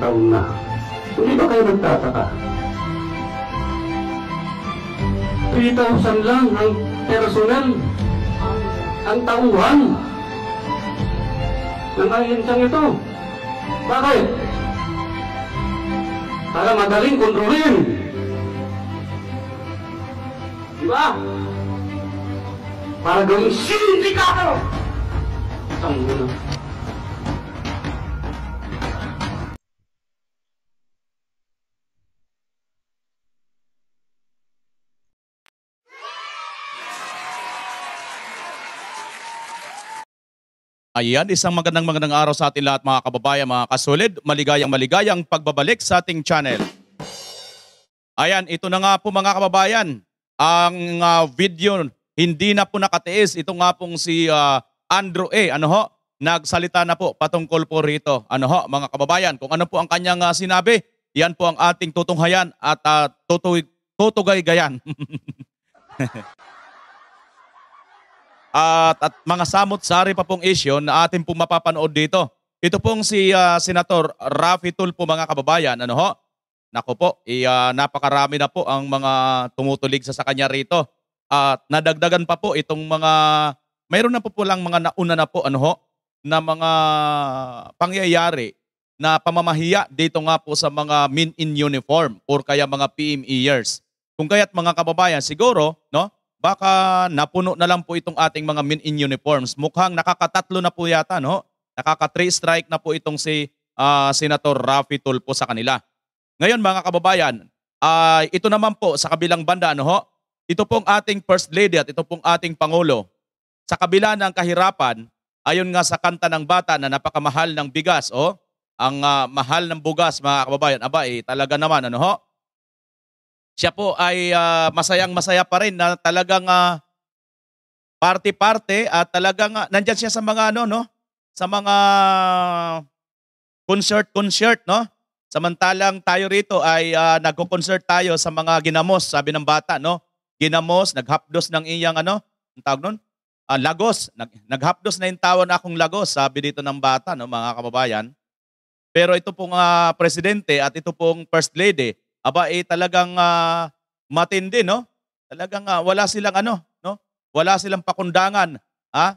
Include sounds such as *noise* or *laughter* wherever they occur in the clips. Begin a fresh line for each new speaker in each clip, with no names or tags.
taon na.
So, di ba kayo nagtataka? 3,000 lang ang personal, ang tauhan
ng ahensyang ito. Bakit? Para madaling kontrolin.
Di ba? Para gawing sindikato. Tanggulo.
Ayan, isang magandang magandang araw sa ating lahat mga kababayan, mga kasulid. Maligayang maligayang pagbabalik sa ating channel. Ayan, ito na nga po mga kababayan. Ang uh, video, hindi na po nakatiis. Ito nga pong si uh, Andrew A. Ano ho? Nagsalita na po patungkol po rito. Ano ho mga kababayan? Kung ano po ang kanyang uh, sinabi, yan po ang ating tutunghayan at uh, tutugay-gayan. *laughs* at, at mga samot-sari pa pong isyo na atin pong mapapanood dito. Ito pong si uh, Senator Rafi Tulpo mga kababayan, ano ho? Nako po, i, uh, napakarami na po ang mga tumutulig sa, sa kanya rito. At nadagdagan pa po itong mga, mayroon na po po lang mga nauna na po, ano ho, na mga pangyayari na pamamahiya dito nga po sa mga men in uniform or kaya mga PME years. Kung kaya't mga kababayan, siguro, no, baka napuno na lang po itong ating mga men in uniforms. Mukhang nakakatatlo na po yata, no? Nakaka-three strike na po itong si uh, Senator Rafi Tulfo sa kanila. Ngayon mga kababayan, uh, ito naman po sa kabilang banda, no ho? Ito pong ating First Lady at ito pong ating Pangulo. Sa kabila ng kahirapan, ayon nga sa kanta ng bata na napakamahal ng bigas, oh, ang uh, mahal ng bugas mga kababayan, aba eh, talaga naman, ano ho? siya po ay uh, masayang masaya pa rin na talagang uh, parte-parte at talagang uh, nandyan siya sa mga ano no sa mga concert-concert no samantalang tayo rito ay uh, nagko-concert tayo sa mga ginamos sabi ng bata no ginamos naghapdos ng iyang ano ang tawag nun? Uh, lagos Nag, naghapdos na yung tawa na akong lagos sabi dito ng bata no mga kababayan pero ito pong uh, presidente at ito pong first lady aba eh talagang uh, matindi, no? Talagang uh, wala silang ano, no? Wala silang pakundangan, ha?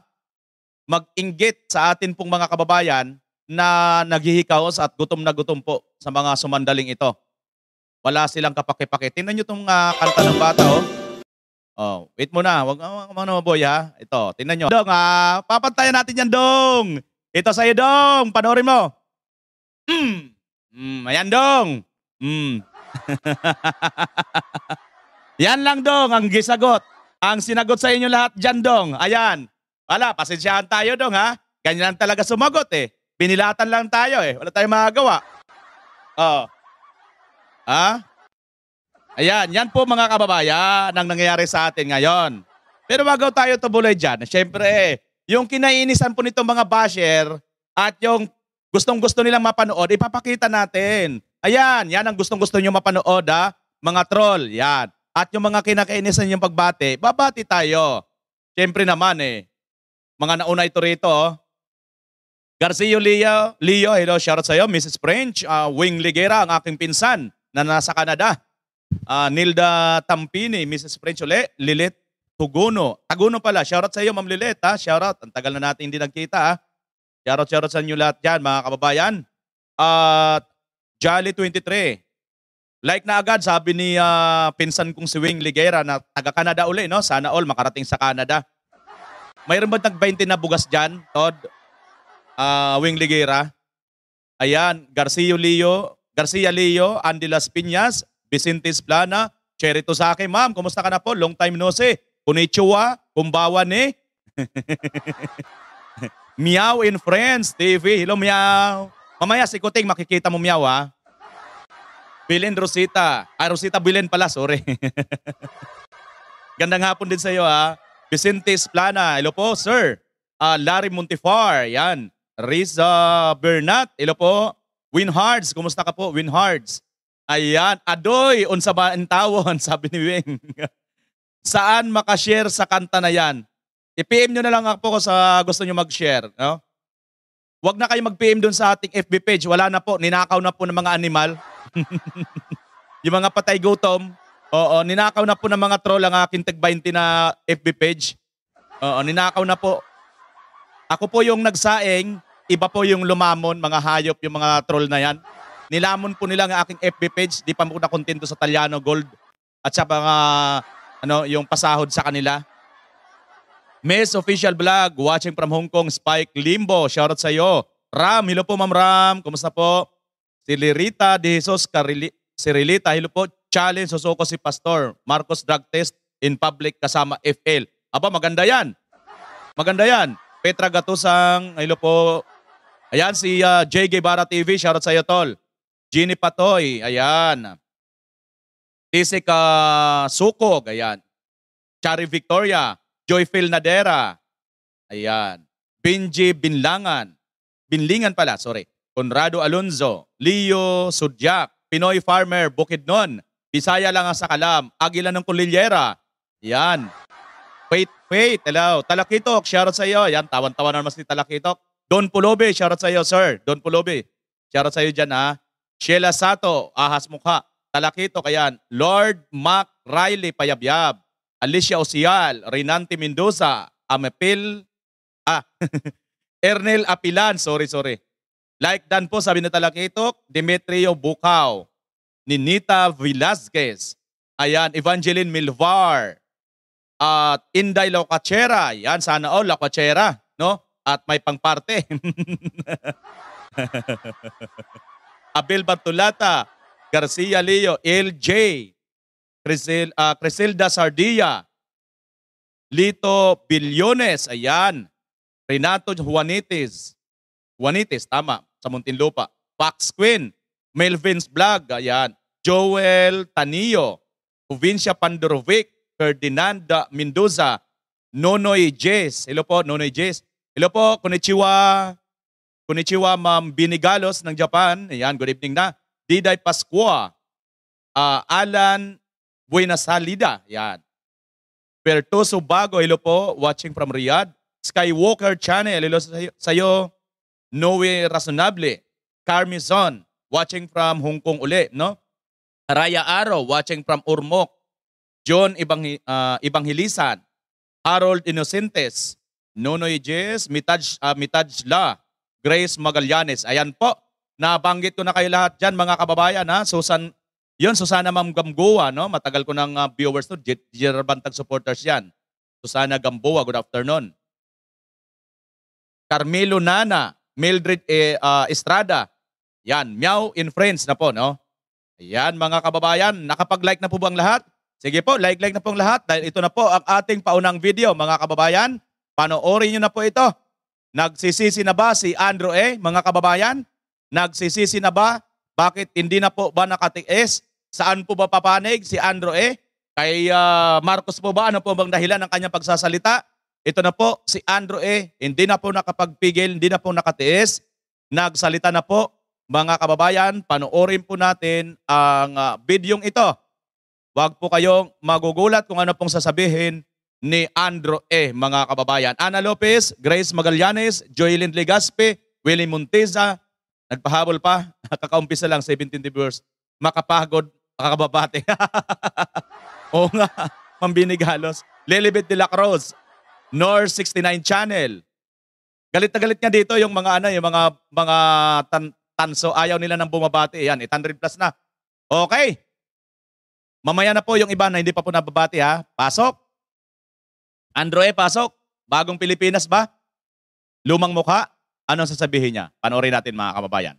Mag-inggit sa atin pong mga kababayan na naghihikaos at gutom na gutom po sa mga sumandaling ito. Wala silang kapakipake. Tingnan niyo tong uh, kanta ng bata, oh. Oh, wait muna. Huwag mo ano, boy, ha? Ito, tingnan niyo. Dong, ah, papantayan natin yan, Dong! Ito sa iyo Dong! Panoorin mo. Mm. Mm, ayan, Dong! Mm. *laughs* Yan lang dong ang gisagot. Ang sinagot sa inyo lahat dyan dong. Ayan. Wala, pasensyahan tayo dong ha. Ganyan lang talaga sumagot eh. Binilatan lang tayo eh. Wala tayong magagawa. Oo. Oh. Ha? Ayan, yan po mga kababayan ang nangyayari sa atin ngayon. Pero wag tayo tubuloy dyan. Siyempre eh, yung kinainisan po nitong mga basher at yung gustong-gusto nilang mapanood, ipapakita natin. Ayan, yan ang gustong-gusto nyo mapanood ha, ah. mga troll. Yan. At yung mga kinakainisan yung pagbati, babati tayo. Siyempre naman eh, mga nauna ito rito. Oh. Garcia Leo, Leo, hello, shoutout sa'yo. Mrs. French, uh, Wing Ligera, ang aking pinsan na nasa Canada. Uh, Nilda Tampini, Mrs. French uli, Lilith Tugono. Tagono pala, shoutout sa'yo, Ma'am Lilith, ha? Shoutout, ang tagal na natin hindi nagkita, ha? Shoutout, shoutout sa inyo lahat dyan, mga kababayan. At uh, Jolly 23. Like na agad, sabi ni uh, pinsan kong si Wing Ligera na taga-Canada uli, no? Sana all makarating sa Canada. Mayroon ba nag-20 na bugas dyan, Todd? Uh, Wing Ligera? Ayan, Garcia Leo, Garcia Leo, Andy Las Piñas, Vicente Plana, Cherry Tosake. Ma'am, kumusta ka na po? Long time no see. Konnichiwa, kumbawa ni. *laughs* meow in friends TV. Hello, meow. Mamaya si Kuting, makikita mo miyaw ha. Bilin Rosita. Ah, Rosita Bilin pala, sorry. *laughs* Gandang hapon din sa iyo ha. Vicente Plana, hello po sir. Uh, Larry Montifar, yan. Riza Bernat, hello po. Winhards, kumusta ka po? Winhards. Ayan, adoy, unsa ba ang tawon, *laughs* sabi ni Wing. Saan makashare sa kanta na yan? I-PM nyo na lang ako sa gusto nyo mag-share. No? Huwag na kayo mag-PM doon sa ating FB page. Wala na po. Ninakaw na po ng mga animal. *laughs* yung mga patay gutom. Oo, ninakaw na po ng mga troll ang aking tag-20 na FB page. Oo, ninakaw na po. Ako po yung nagsaing. Iba po yung lumamon, mga hayop, yung mga troll na yan. Nilamon po nila ang aking FB page. Di pa po nakontento sa Taliano Gold. At sa mga, ano, yung pasahod sa kanila. Miss Official Vlog, watching from Hong Kong, Spike Limbo. Shoutout sa iyo. Ram, hello po Ma'am Ram. Kumusta po? Si Lirita De Jesus Carili si Rilita, hello po. Challenge, susuko si Pastor. Marcos drug test in public kasama FL. Aba, maganda yan. Maganda yan. Petra Gatusang, hello po. Ayan, si uh, J. Guevara TV, shoutout sa iyo, tol. Ginny Patoy, ayan. Tisik uh, ah, Sukog, ayan. Chari Victoria, Joyfil Nadera. Ayan. Benji Binlangan. Binlingan pala, sorry. Conrado Alonzo. Leo Sudjak. Pinoy Farmer, Bukidnon. Bisaya lang ang sakalam. Agila ng Kulilyera. Yan. Wait, wait. Hello. Talakitok, shoutout sa iyo. Yan, tawan-tawanan mas ni Talakitok. Don Pulobe, shoutout sa iyo, sir. Don Pulobe. Shoutout sa iyo dyan, ha. Sheila Sato, ahas mukha. Talakitok, ayan. Lord Mac Riley Payabyab. Alicia Osial, Renante Mendoza, Amepil, ah, *laughs* Ernel Apilan, sorry, sorry. Like dan po, sabi na talaga ito, Demetrio Bukaw, Ninita Velasquez, ayan, Evangeline Milvar, at Inday Locachera, yan, sana all, Locachera, no? At may pangparte. *laughs* Abel Bartolata, Garcia Leo, LJ, Crisel, uh, Criselda Sardia, Lito Bilyones, ayan. Renato Juanites, Juanites, tama, sa Muntinlupa. Pax Queen, Melvin's Blog, ayan. Joel Tanillo, Provincia Pandorovic, Ferdinand Mendoza, Nonoy Jess. Hello po, Nonoy Jess. Hello po, konnichiwa. Konnichiwa, Ma'am Binigalos ng Japan. Ayan, good evening na. Diday Pascua, uh, ah, Alan Buena Salida. Yan. Bertoso Bago, hello po, watching from Riyadh. Skywalker Channel, hello sa iyo. Noe Razonable. Carmison, watching from Hong Kong uli, no? Raya Aro, watching from Urmok. John Ibang, uh, ah, Ibanghilisan. Harold Innocentes, Nonoy Jess, Mitaj, uh, ah, La, Grace Magallanes. Ayan po, nabanggit ko na kayo lahat dyan mga kababayan ha. Susan yun, sana Ma'am Gamboa, no? matagal ko ng uh, ah, viewers to, Gerard supporters yan. So sana Gamboa, good afternoon. Carmelo Nana, Mildred eh, uh, Estrada. Yan, Meow in Friends na po, no? Ayan, mga kababayan, nakapag-like na po ba ang lahat? Sige po, like-like na po ang lahat dahil ito na po ang ating paunang video, mga kababayan. Panoorin nyo na po ito. Nagsisisi na ba si Andrew eh, mga kababayan? Nagsisisi na ba bakit hindi na po ba nakatiis? Saan po ba papanig si Andrew E? Kay uh, Marcos po ba? Ano po bang dahilan ng kanyang pagsasalita? Ito na po, si Andrew E. Hindi na po nakapagpigil, hindi na po nakatiis. Nagsalita na po. Mga kababayan, panoorin po natin ang uh, bidyong ito. Huwag po kayong magugulat kung ano pong sasabihin ni Andrew E. Mga kababayan. Ana Lopez, Grace Magallanes, Joylyn Legaspi, Willie Monteza, Nagpahabol pa, *laughs* kakaumpisa lang, 17 viewers. Makapagod, makakababate. *laughs* Oo nga, pambinigalos. halos. de la Cruz, North 69 Channel. Galit na galit niya dito yung mga ano, yung mga mga tan tanso ayaw nila nang bumabati. Yan, 800 plus na. Okay. Mamaya na po yung iba na hindi pa po nababati ha. Pasok. Androe, pasok. Bagong Pilipinas ba? Lumang mukha? Anong sasabihin niya? Panoorin natin mga kababayan.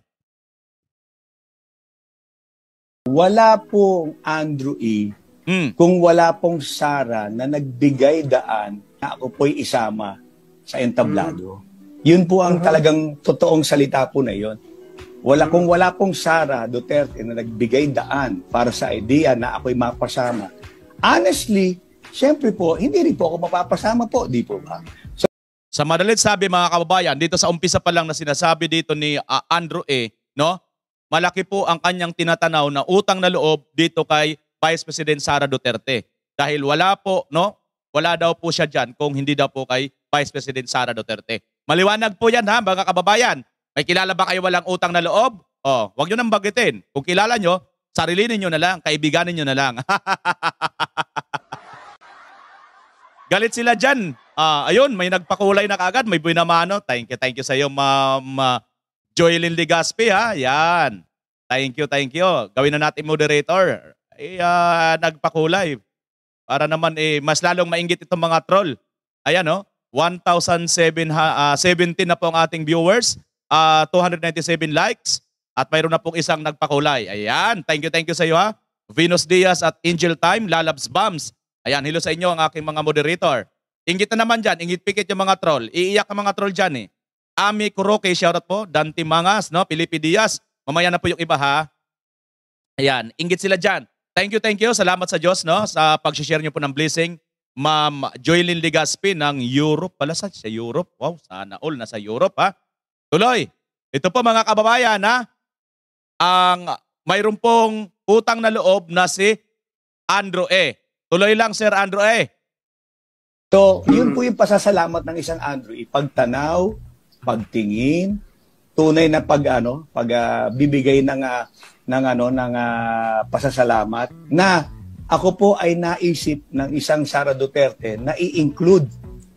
Wala pong Andrew E. Mm. kung wala pong Sara na nagbigay daan na ako po'y isama sa entablado. Mm. Yun po ang uh-huh. talagang totoong salita po na yun. Wala hmm. kung wala pong Sara Duterte na nagbigay daan para sa idea na ako'y mapasama. Honestly, syempre po, hindi rin po ako mapapasama po, di po ba?
Sa madalit sabi mga kababayan, dito sa umpisa pa lang na sinasabi dito ni uh, Andrew A, no? Malaki po ang kanyang tinatanaw na utang na loob dito kay Vice President Sara Duterte. Dahil wala po, no? Wala daw po siya diyan kung hindi daw po kay Vice President Sara Duterte. Maliwanag po yan ha mga kababayan. May kilala ba kayo walang utang na loob? Oh, wag niyo nang bagitin. Kung kilala niyo, sarili niyo na lang, kaibiganin niyo na lang. *laughs* Galit sila diyan Ah, uh, ayun, may nagpakulay na kagad, may binamano. Thank you, thank you sa iyo, Ma'am uh, Joylyn Ligaspi ha. Yan. Thank you, thank you. Gawin na natin moderator. Eh, uh, nagpakulay. Para naman eh, mas lalong mainggit itong mga troll. Ayan oh, 1,017 uh, ah, na po ang ating viewers. Uh, ah, 297 likes. At mayroon na pong isang nagpakulay. Ayan, thank you, thank you sa iyo ha. Venus Diaz at Angel Time, Lalabs Bams. Ayan, hello sa inyo ang aking mga moderator. Ingit na naman dyan, ingit pikit yung mga troll. Iiyak ang mga troll dyan eh. Ami Kuroke, shoutout po. Dante Mangas, no? Pilipi Diaz. Mamaya na po yung iba ha. Ayan, ingit sila dyan. Thank you, thank you. Salamat sa Diyos, no? Sa pag-share nyo po ng blessing. Ma'am Joylyn Ligaspi ng Europe. Pala sa, sa Europe. Wow, sana all nasa Europe, ha? Tuloy. Ito po mga kababayan, ha? Ang mayroon pong utang na loob na si Andrew E. Tuloy lang, Sir Andrew E.
So, yun mm. po yung pasasalamat ng isang Andrew, pagtanaw, pagtingin, tunay na pag ano, pag uh, bibigay ng uh, ng ano ng uh, pasasalamat na ako po ay naisip ng isang Sara Duterte na i-include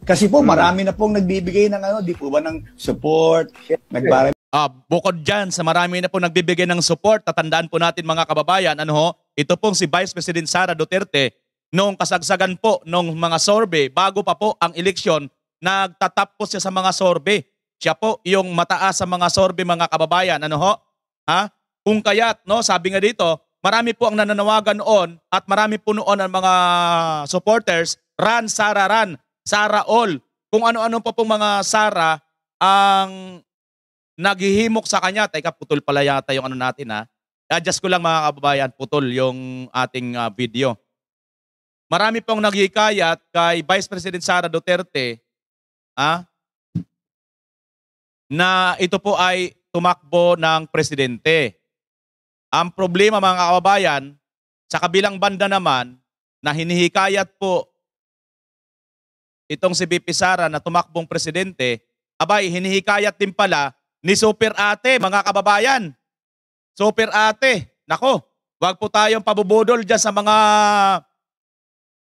kasi po mm. marami na pong nagbibigay ng ano, di po ba ng support, nagbara
Uh, bukod diyan sa marami na po nagbibigay ng support, tatandaan po natin mga kababayan, ano ho, ito pong si Vice President Sara Duterte noong kasagsagan po ng mga sorbe, bago pa po ang eleksyon, nagtatapos siya sa mga sorbe. Siya po yung mataas sa mga sorbe mga kababayan. Ano ho? Ha? Kung kaya't, no, sabi nga dito, marami po ang nananawagan noon at marami po noon ang mga supporters, Ran, Sara, Ran, Sara All. Kung ano-ano pa po pong mga Sara ang naghihimok sa kanya. Teka, putol pala yata yung ano natin ha. Adjust ah, ko lang mga kababayan, putol yung ating uh, video. Marami pong nagyikayat kay Vice President Sara Duterte ah, na ito po ay tumakbo ng presidente. Ang problema mga kababayan, sa kabilang banda naman, na hinihikayat po itong si VP Sara na tumakbong presidente, abay, hinihikayat din pala ni Super Ate, mga kababayan. Super Ate, nako, wag po tayong pabubudol dyan sa mga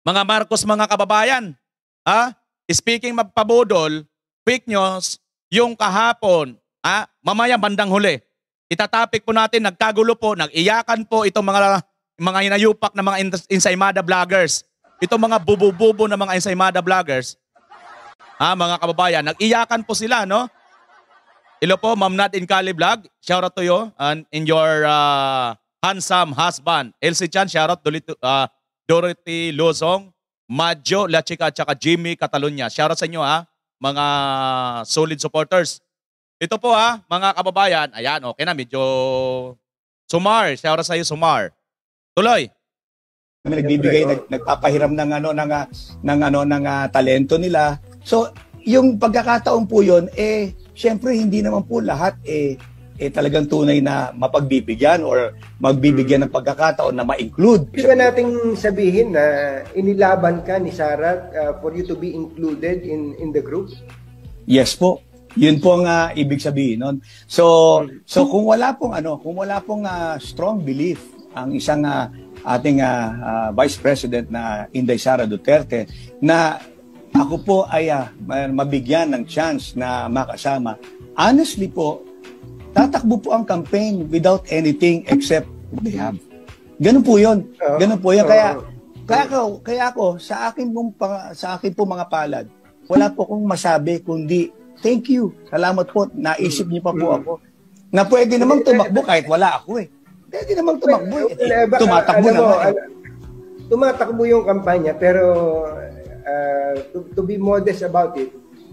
mga Marcos, mga kababayan, ha? speaking magpabudol, quick news, yung kahapon, ha? mamaya bandang huli, itatapik po natin, nagkagulo po, nag-iyakan po itong mga mga hinayupak na mga ensaymada vloggers. Itong mga bubububo na mga ensaymada vloggers. Ha, mga kababayan, nag-iyakan po sila, no? Ilo po, Ma'am Nat in Cali Vlog, shout out to you and in your uh, handsome husband. LC Chan, shout out to, uh, Dorothy Luzong, Maggio, La at saka Jimmy Catalonia. Shoutout sa inyo ha, mga solid supporters. Ito po ha, mga kababayan. Ayan, okay na, medyo Sumar. Shoutout sa iyo,
Sumar. Tuloy
nagbibigay nag,
nagpapahiram ng ano ng ng ano ng uh, talento nila. So, yung pagkakataon po 'yon eh syempre hindi naman po lahat eh eh talagang tunay na mapagbibigyan or magbibigyan ng pagkakataon na ma-include.
Pwede nating sabihin na inilaban ka ni Sara uh, for you to be included in in the group?
Yes po. Yun po ang uh, ibig sabihin noon. So so kung wala pong ano, kung wala pong uh, strong belief ang isang uh, ating uh, uh, Vice President na Inday Sara Duterte na ako po ay uh, mabigyan ng chance na makasama. Honestly po, tatakbo po ang campaign without anything except they have. Ganun po 'yon. Ah, Ganun po 'yan kaya ah. kaya ako, kaya ako sa akin pong sa akin po mga palad, wala po akong masabi kundi thank you. Salamat po. Naisip niyo pa po mm. ako. Na pwede namang eh, eh, tumakbo kahit wala ako eh. Pwede namang eh, tumakbo
eh. Tumatakbo na. Tumatakbo yung kampanya pero uh, to, to be modest about it,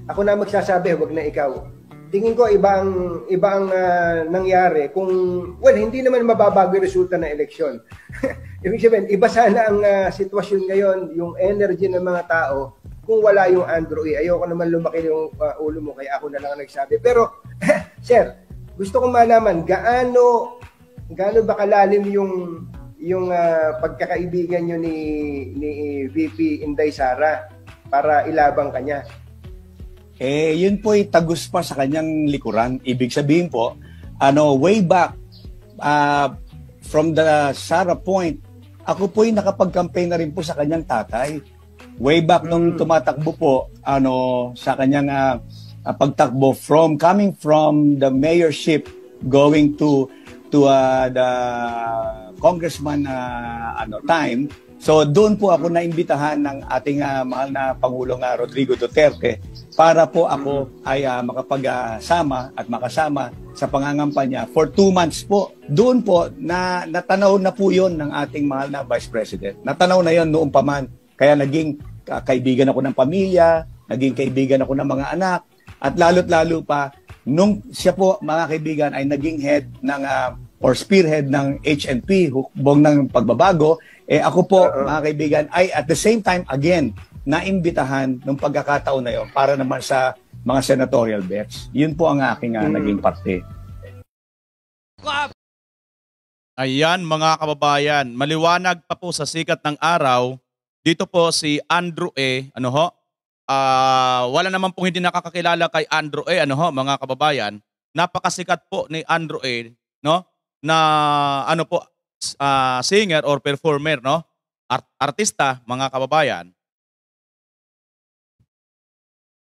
ako na magsasabi, wag na ikaw tingin ko ibang ibang uh, nangyari kung well hindi naman mababago yung resulta ng eleksyon. *laughs* Ibig sabihin, iba sana ang uh, sitwasyon ngayon, yung energy ng mga tao kung wala yung Andrew e. Ayoko naman lumaki yung uh, ulo mo kaya ako na lang ang nagsabi. Pero *laughs* sir, gusto kong malaman gaano gaano ba kalalim yung yung uh, pagkakaibigan niyo ni ni VP Inday Sara para ilabang kanya
eh yun po ay tagus pa sa kanyang likuran. Ibig sabihin po, ano, way back uh, from the Sarah Point, ako po ay nakapag-campaign na rin po sa kanyang tatay. Way back nung hmm. tumatakbo po ano sa kanyang uh, pagtakbo from coming from the mayorship going to to uh, the congressman uh, ano time So doon po ako naimbitahan ng ating uh, mahal na Pangulong uh, Rodrigo Duterte para po ako ay uh, makapagsama at makasama sa pangangampanya for two months po. Doon po na natanaw na po yon ng ating mahal na Vice President. Natanaw na yon noong man. Kaya naging uh, kaibigan ako ng pamilya, naging kaibigan ako ng mga anak, at lalo't lalo pa nung siya po mga kaibigan ay naging head ng uh, or spearhead ng HNP, hukbong ng pagbabago, eh ako po, uh-huh. mga kaibigan, ay at the same time, again, naimbitahan ng pagkakataon na yon para naman sa mga senatorial bets. Yun po ang aking uh, hmm. naging parte. Ayan mga
kababayan, maliwanag pa po sa sikat ng araw, dito po si Andrew E. Ano ho? Uh, wala naman pong hindi nakakakilala kay Andrew E. Ano ho mga kababayan? Napakasikat po ni Andrew E. No? Na ano po, uh, singer or performer, no? Art- artista, mga kababayan.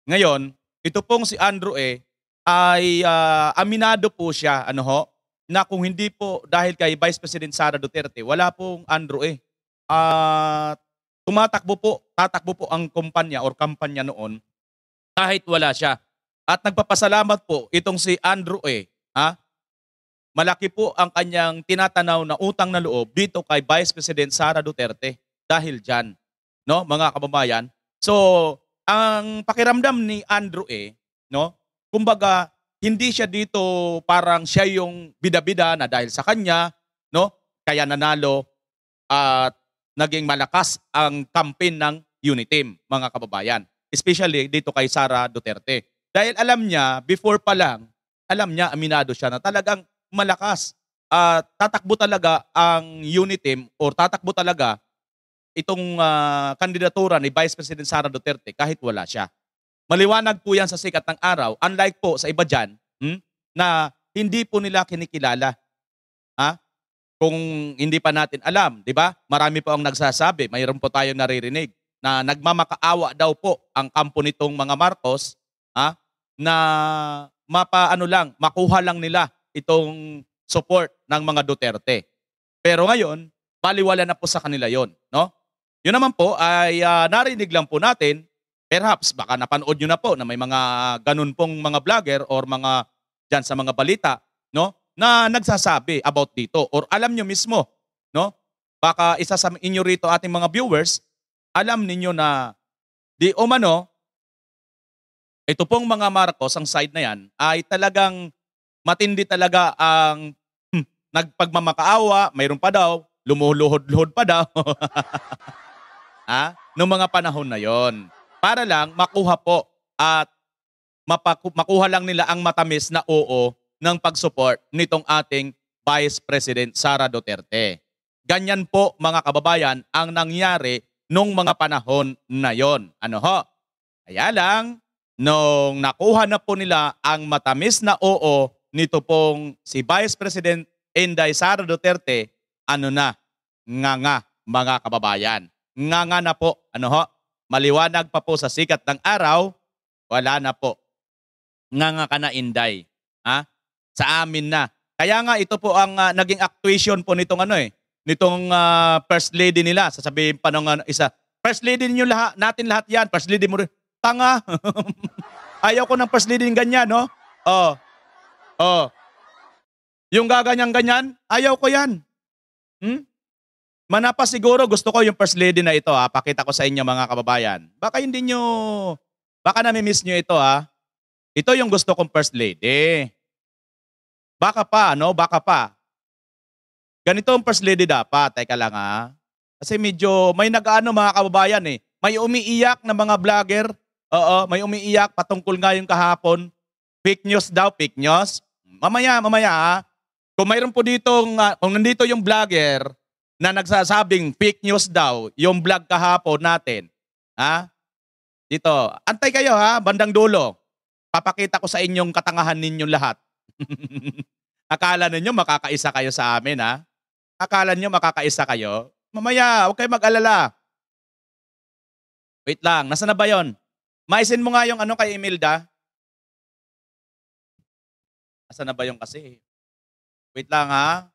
Ngayon, ito pong si Andrew E ay uh, aminado po siya, ano ho, na kung hindi po dahil kay Vice President Sara Duterte, wala pong Andrew E. At uh, tumatakbo po, tatakbo po ang kumpanya or kampanya noon kahit wala siya. At nagpapasalamat po itong si Andrew E. Ha? malaki po ang kanyang tinatanaw na utang na loob dito kay Vice President Sara Duterte dahil dyan, no, mga kababayan. So, ang pakiramdam ni Andrew E, no, kumbaga, hindi siya dito parang siya yung bidabida na dahil sa kanya, no, kaya nanalo at naging malakas ang campaign ng Unitim, mga kababayan. Especially dito kay Sara Duterte. Dahil alam niya, before pa lang, alam niya, aminado siya na talagang malakas. At uh, tatakbo talaga ang unit team or tatakbo talaga itong uh, kandidatura ni Vice President Sara Duterte kahit wala siya. Maliwanag po yan sa sikat ng araw. Unlike po sa iba dyan, hmm, na hindi po nila kinikilala. Ha? Kung hindi pa natin alam, di ba? Marami po ang nagsasabi, mayroon po tayong naririnig na nagmamakaawa daw po ang kampo nitong mga Marcos ha? na mapaano lang, makuha lang nila itong support ng mga Duterte. Pero ngayon, baliwala na po sa kanila yon, no? Yun naman po ay uh, narinig lang po natin, perhaps baka napanood nyo na po na may mga ganun pong mga vlogger or mga dyan sa mga balita, no? Na nagsasabi about dito or alam nyo mismo, no? Baka isa sa inyo rito ating mga viewers, alam ninyo na di umano, ito pong mga Marcos, ang side na yan, ay talagang matindi talaga ang hmm, nagpagmamakaawa, mayroon pa daw, lumuluhod-luhod pa daw. ha? *laughs* Ah, Noong mga panahon na yon. Para lang makuha po at mapaku- makuha lang nila ang matamis na oo ng pag-support nitong ating Vice President Sara Duterte. Ganyan po mga kababayan ang nangyari nung mga panahon na yon. Ano ho? Kaya lang, nung nakuha na po nila ang matamis na oo nito pong si Vice President Inday Sara Duterte, ano na, nga nga mga kababayan. Nga nga na po, ano ho, maliwanag pa po sa sikat ng araw, wala na po. Nga nga ka na Inday. Ha? Sa amin na. Kaya nga ito po ang uh, naging actuation po nitong ano eh, nitong uh, first lady nila. Sasabihin pa ng uh, ano, isa, first lady niyo lahat, natin lahat 'yan, first lady mo rin. Tanga. *laughs* Ayaw ko ng first lady ng ganyan, no? Oh, Oh. Yung gaganyan-ganyan, ayaw ko yan. Hmm? Manapa siguro, gusto ko yung first lady na ito ha. Ah. Pakita ko sa inyo mga kababayan. Baka hindi nyo, baka nami-miss nyo ito ha. Ah. Ito yung gusto kong first lady. Baka pa, no? Baka pa. Ganito ang first lady dapat. Teka lang ha. Ah. Kasi medyo may nag-ano mga kababayan eh. May umiiyak na mga vlogger. Oo, may umiiyak patungkol nga yung kahapon. Fake news daw, fake news. Mamaya, mamaya ha. Kung mayroon po dito, uh, ah, kung nandito yung vlogger na nagsasabing fake news daw, yung vlog kahapon natin, ha? Dito, antay kayo ha, bandang dulo. Papakita ko sa inyong katangahan ninyong lahat. *laughs* Akala ninyo makakaisa kayo sa amin ha? Akala niyo makakaisa kayo? Mamaya, huwag kayo mag-alala. Wait lang,
nasa na ba yon? Maisin mo nga yung ano kay Imelda? Asan na ba yung kasi? Wait lang ha.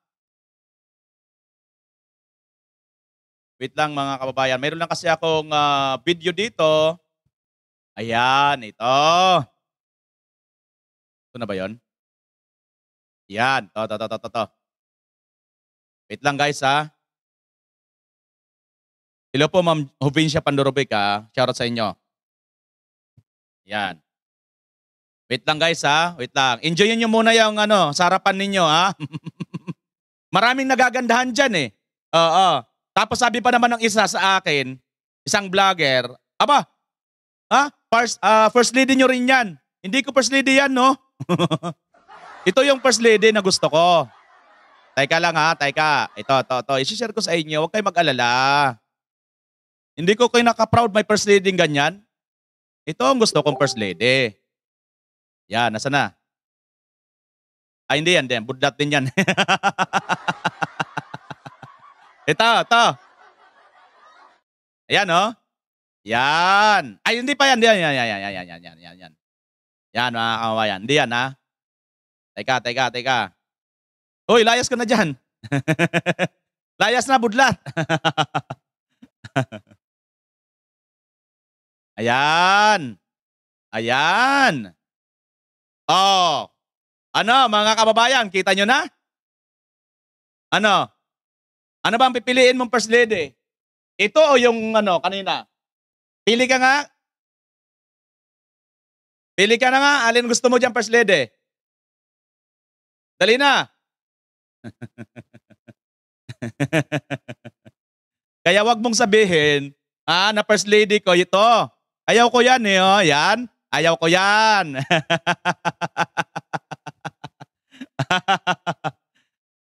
Wait lang mga kababayan. Meron lang kasi akong uh, video dito. Ayan, ito. Ito na ba yon? Yan. To, to, to, to, to, Wait lang guys ha. Hello po Ma'am Hovincia Pandorovic ha. Shoutout sa inyo.
Yan. Wait lang guys ha, wait lang. Enjoyin nyo muna yung ano, sarapan ninyo ha. *laughs* Maraming nagagandahan dyan eh. Oo. Tapos sabi pa naman ng isa sa akin, isang vlogger, Aba, ha? First, uh, first lady nyo rin yan. Hindi ko first lady yan, no? *laughs* ito yung first lady na gusto ko. Teka lang ha, teka. Ito, ito, ito. I-share ko sa inyo, huwag kayo mag-alala. Hindi ko kayo nakaproud my first lady ganyan. Ito ang gusto kong first lady. nasa ya, na sana. Ah, hindi *laughs* eh, ya, yan din. Ah, Budat din yan. ito, ito. Ayan, oh. Yan. Ay, hindi pa yan. Yan, yan, yan, yan, yan, yan, yan, ya, ah, yan, yan. Yan, mga kawayan. Nah. Hindi yan, ha? Teka, teka, teka. Uy, layas ka na dyan.
layas na, budlat. *laughs* Ayan. Ayan. Oh. Ano, mga kababayan, kita nyo na? Ano? Ano ba ang pipiliin mong first lady? Ito o yung ano, kanina? Pili ka nga. Pili ka na nga. Alin gusto mo dyan, first lady? Dali na. *laughs*
Kaya wag mong sabihin, ah, na first lady ko ito. Ayaw ko yan eh, oh. Yan. Ayaw ko yan. *laughs*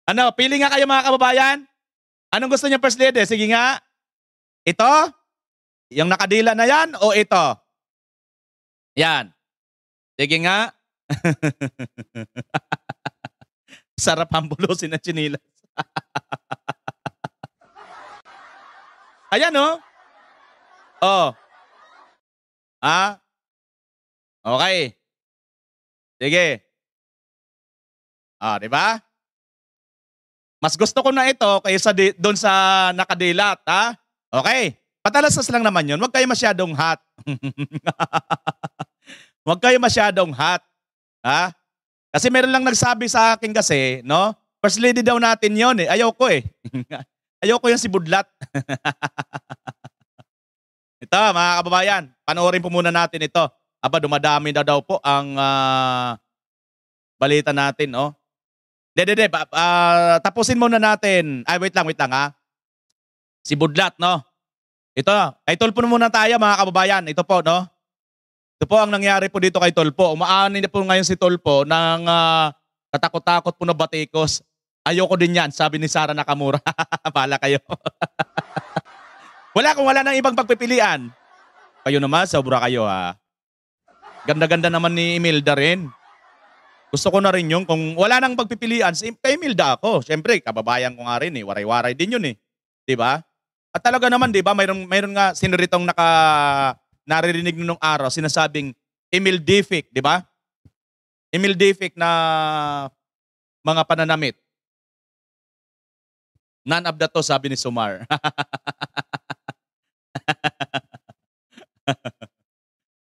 ano, pili nga kayo mga kababayan. Anong gusto niyo First Lady? Sige nga. Ito? Yung nakadila na yan o ito? Yan. Sige nga. *laughs* Sarap hambulusin na chinilas. *laughs* Ayan, no? Oh. oh.
Ah, Okay. Sige.
Ah, di ba? Mas gusto ko na ito kaysa di, doon sa nakadilat, ha? Okay. Patalasas lang naman yun. Huwag kayo masyadong hot. *laughs* Huwag kayo masyadong hot. Ha? Kasi meron lang nagsabi sa akin kasi, no? First lady daw natin yon eh. Ayaw ko eh. Ayoko eh. *laughs* ko yung si Budlat. *laughs* ito, mga kababayan, panoorin po muna natin ito. Aba, dumadami na daw po ang uh, balita natin, no? De, de, de, uh, tapusin muna natin. Ay, wait lang, wait lang, ha. Si Budlat, no? Ito, kay Tolpo na muna tayo, mga kababayan. Ito po, no? Ito po ang nangyari po dito kay Tolpo. Umaanin na po ngayon si Tolpo ng uh, katakot-takot po na batikos. Ayoko din yan, sabi ni Sara Nakamura. *laughs* Bala kayo. *laughs* wala kung wala nang ibang pagpipilian. Kayo naman, sobra kayo ha. Ganda-ganda naman ni Imelda rin. Gusto ko na rin yung kung wala nang pagpipilian, si kay Imelda ako. Siyempre, kababayan ko nga rin eh. Waray-waray din yun eh. ba? Diba? At talaga naman, di ba, mayroon, mayroon nga sinoritong naka, naririnig nung araw, sinasabing Emil Defic, di ba? Emil Defic na mga pananamit. None of that to, sabi ni Sumar. *laughs*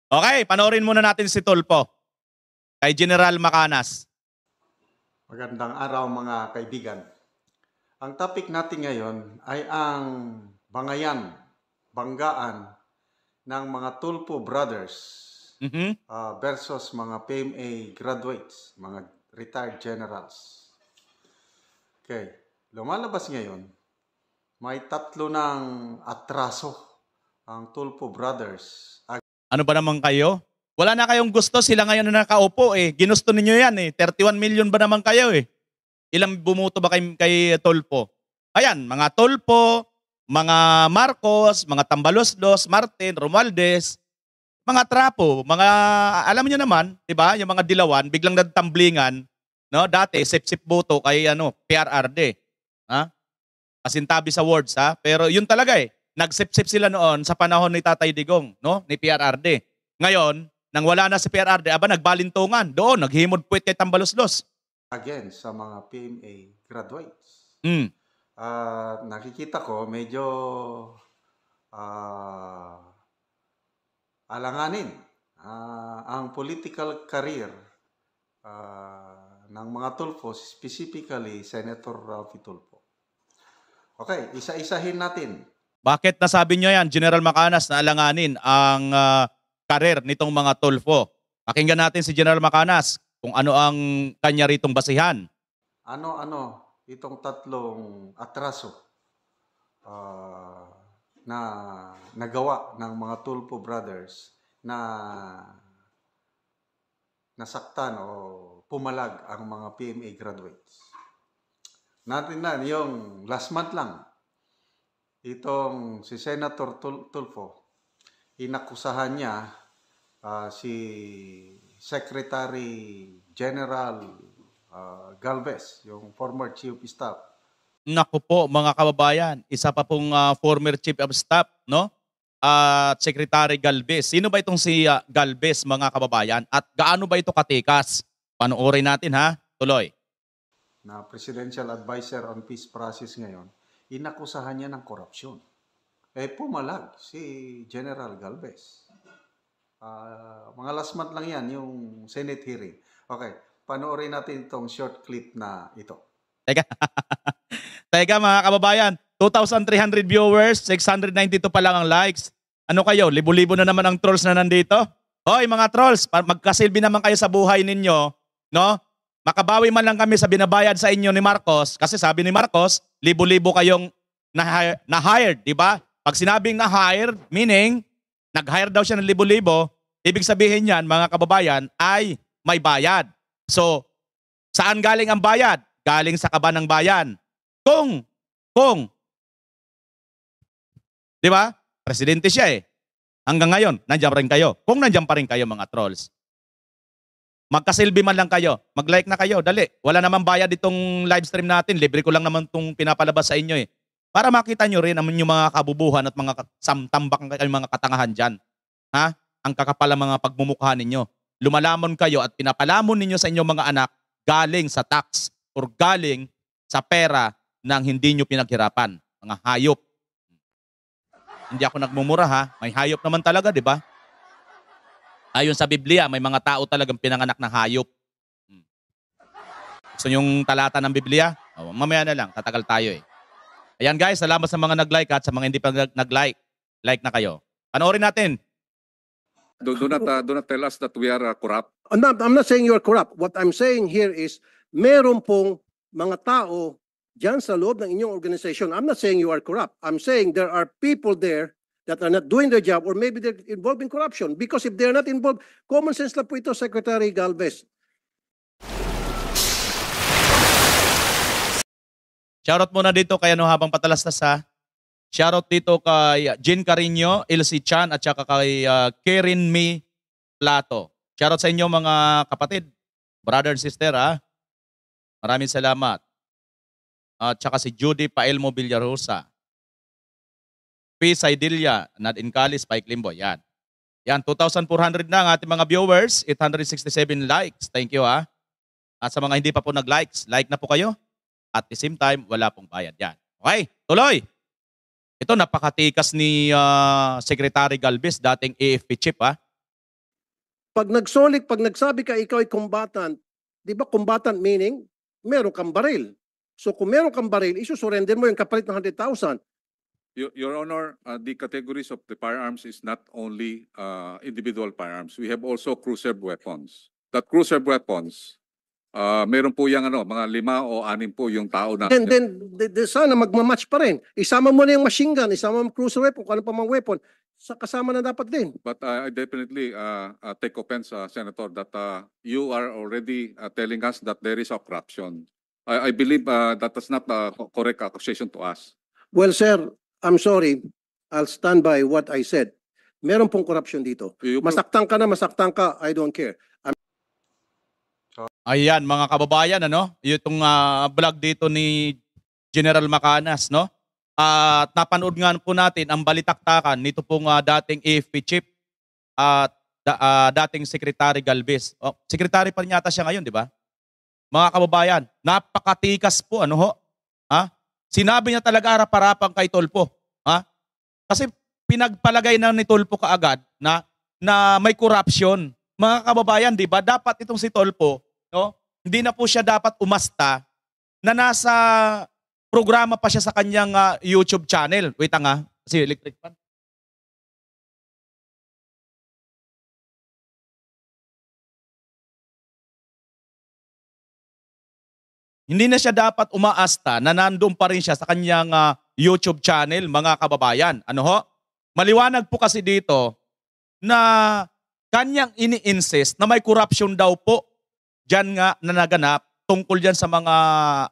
Okay, panoorin muna natin si Tulpo kay General Macanas.
Magandang araw mga kaibigan. Ang topic natin ngayon ay ang bangayan, banggaan ng mga Tulpo Brothers mm-hmm. uh, versus mga PMA graduates, mga retired generals. Okay, lumalabas ngayon, may tatlo ng atraso ang Tulpo Brothers
ano ba naman kayo? Wala na kayong gusto, sila ngayon na nakaupo eh. Ginusto ninyo yan eh. 31 million ba naman kayo eh. Ilang bumuto ba kay, kay Tolpo? Ayan, mga Tolpo, mga Marcos, mga Tambaloslos, Martin, Romualdez, mga trapo, mga alam niyo naman, 'di ba? Yung mga dilawan biglang nagtamblingan, no? Dati sip-sip boto kay ano, PRRD, ha? Kasintabi sa words ha, pero yun talaga eh. Nagsipsip sila noon sa panahon ni Tatay Digong, no? Ni PRRD. Ngayon, nang wala na si PRRD, aba nagbalintungan. Doon, naghimod puwit kay Tambaloslos.
Again, sa mga PMA graduates. Mm. Uh, nakikita ko medyo uh, alanganin uh, ang political career uh, ng mga Tulfo, specifically Senator Rafi Tulfo. Okay, isa-isahin natin
bakit nasabi niyo yan, General Macanas, na alanganin ang uh, karir nitong mga Tolfo? Pakinggan natin si General Macanas kung ano ang kanya ritong basihan.
Ano-ano itong tatlong atraso uh, na nagawa ng mga Tolfo Brothers na nasaktan o pumalag ang mga PMA graduates. Natin na yung last month lang, itong si Senator Tulfo, inakusahan niya uh, si Secretary General uh, Galvez, yung former Chief of Staff.
Naku po mga kababayan, isa pa pong uh, former Chief of Staff, no? At uh, Secretary Galvez. Sino ba itong si uh, Galvez mga kababayan? At gaano ba ito katikas? Panoorin natin ha,
tuloy. Na Presidential Advisor on Peace Process ngayon inakusahan niya ng korupsyon. Eh pumalag si General Galvez. Uh, mga last month lang yan, yung Senate hearing. Okay, panoorin natin itong short clip na ito.
Teka. *laughs* Teka mga kababayan, 2,300 viewers, 692 pa lang ang likes. Ano kayo, libo-libo na naman ang trolls na nandito? Hoy mga trolls, magkasilbi naman kayo sa buhay ninyo, no? Makabawi man lang kami sa binabayad sa inyo ni Marcos kasi sabi ni Marcos, libo-libo kayong na hired di ba? Pag sinabing na-hired, meaning nag-hire daw siya ng libo-libo, ibig sabihin niyan, mga kababayan, ay may bayad. So, saan galing ang bayad? Galing sa kaba ng bayan. Kung, kung, di ba? Presidente siya eh. Hanggang ngayon, nandiyan pa rin kayo. Kung nandiyan pa rin kayo mga trolls. Magkasilbi man lang kayo. Mag-like na kayo. Dali. Wala naman bayad itong live stream natin. Libre ko lang naman itong pinapalabas sa inyo eh. Para makita nyo rin naman yung mga kabubuhan at mga samtambak ng mga katangahan dyan. Ha? Ang kakapal mga pagmumukha ninyo. Lumalamon kayo at pinapalamon ninyo sa inyong mga anak galing sa tax or galing sa pera ng hindi nyo pinaghirapan. Mga hayop. Hindi ako nagmumura ha. May hayop naman talaga, di ba? Ayon sa Biblia, may mga tao talagang pinanganak ng hayop. Hmm. Gusto yung talata ng Biblia? O, mamaya na lang, tatagal tayo eh. Ayan guys, salamat sa mga nag-like at sa mga hindi pa nag-like. Like na kayo. Panoorin natin.
Do, do, not, uh, do not tell us that we are uh, corrupt. I'm not, I'm not saying you are corrupt. What I'm saying here is, meron pong mga tao dyan sa loob ng inyong organization. I'm not saying you are corrupt. I'm saying there are people there that are not doing their job or maybe they're involved in corruption. Because if they're not involved, common sense lang po ito, Secretary Galvez.
Shoutout muna dito kay ano habang patalas na sa Shoutout dito kay Jean Carino, Elsie Chan at saka kay uh, Karen May Plato. Shoutout sa inyo mga kapatid, brother and sister ha. Maraming salamat. At uh, saka si Judy Paelmo Villarosa. P. Saidilia, Nad Incalis, Pike Limbo. Yan. Yan, 2,400 na ang ating mga viewers. 867 likes. Thank you ha. At sa mga hindi pa po nag-likes, like na po kayo. At the same time, wala pong bayad. Yan. Okay, tuloy. Ito, napakatikas ni uh, Secretary Galvez, dating AFP chief ha.
Pag nagsulit, pag nagsabi ka ikaw ay combatant, di ba combatant meaning meron kang baril. So kung meron kang baril, isusurrender mo yung kapalit ng 100,000. Your, Honor, uh, the categories of the firearms is not only uh, individual firearms. We have also cruiser weapons. That cruiser weapons, uh, meron po yung ano, mga lima o anim po yung tao na... And then, the, th- sana magmamatch pa rin. Isama mo na yung machine gun, isama mo cruiser weapon, kung ano pa mga weapon, sa kasama na dapat din. But uh, I definitely uh, uh, take offense, uh, Senator, that uh, you are already uh, telling us that there is a corruption. I, I believe uh, that is not a correct accusation to us. Well, sir, I'm sorry, I'll stand by what I said. Meron pong corruption dito. Masaktan ka na, masaktan ka, I don't care.
Ayan mga kababayan ano, itong ah, vlog dito ni General Macanas no. At napanood nga po natin ang balitaktakan nito pong ah, dating AFP chief at da- ah, dating Secretary Galvez. Oh, Secretary pa rin yata siya ngayon, di ba? Mga kababayan, napakatikas po ano ho Sinabi niya talaga harap-harapan kay Tolpo. Ha? Kasi pinagpalagay na ni Tolpo kaagad na, na may corruption. Mga kababayan, di ba? Dapat itong si Tolpo, no? hindi na po siya dapat umasta na nasa programa pa siya sa kanyang uh, YouTube channel. Wait nga, ah. si electric Pan. Hindi na siya dapat umaasta na nandoon pa rin siya sa kanyang uh, YouTube channel, mga kababayan. Ano ho? Maliwanag po kasi dito na kanyang ini-insist na may corruption daw po dyan nga na naganap tungkol dyan sa mga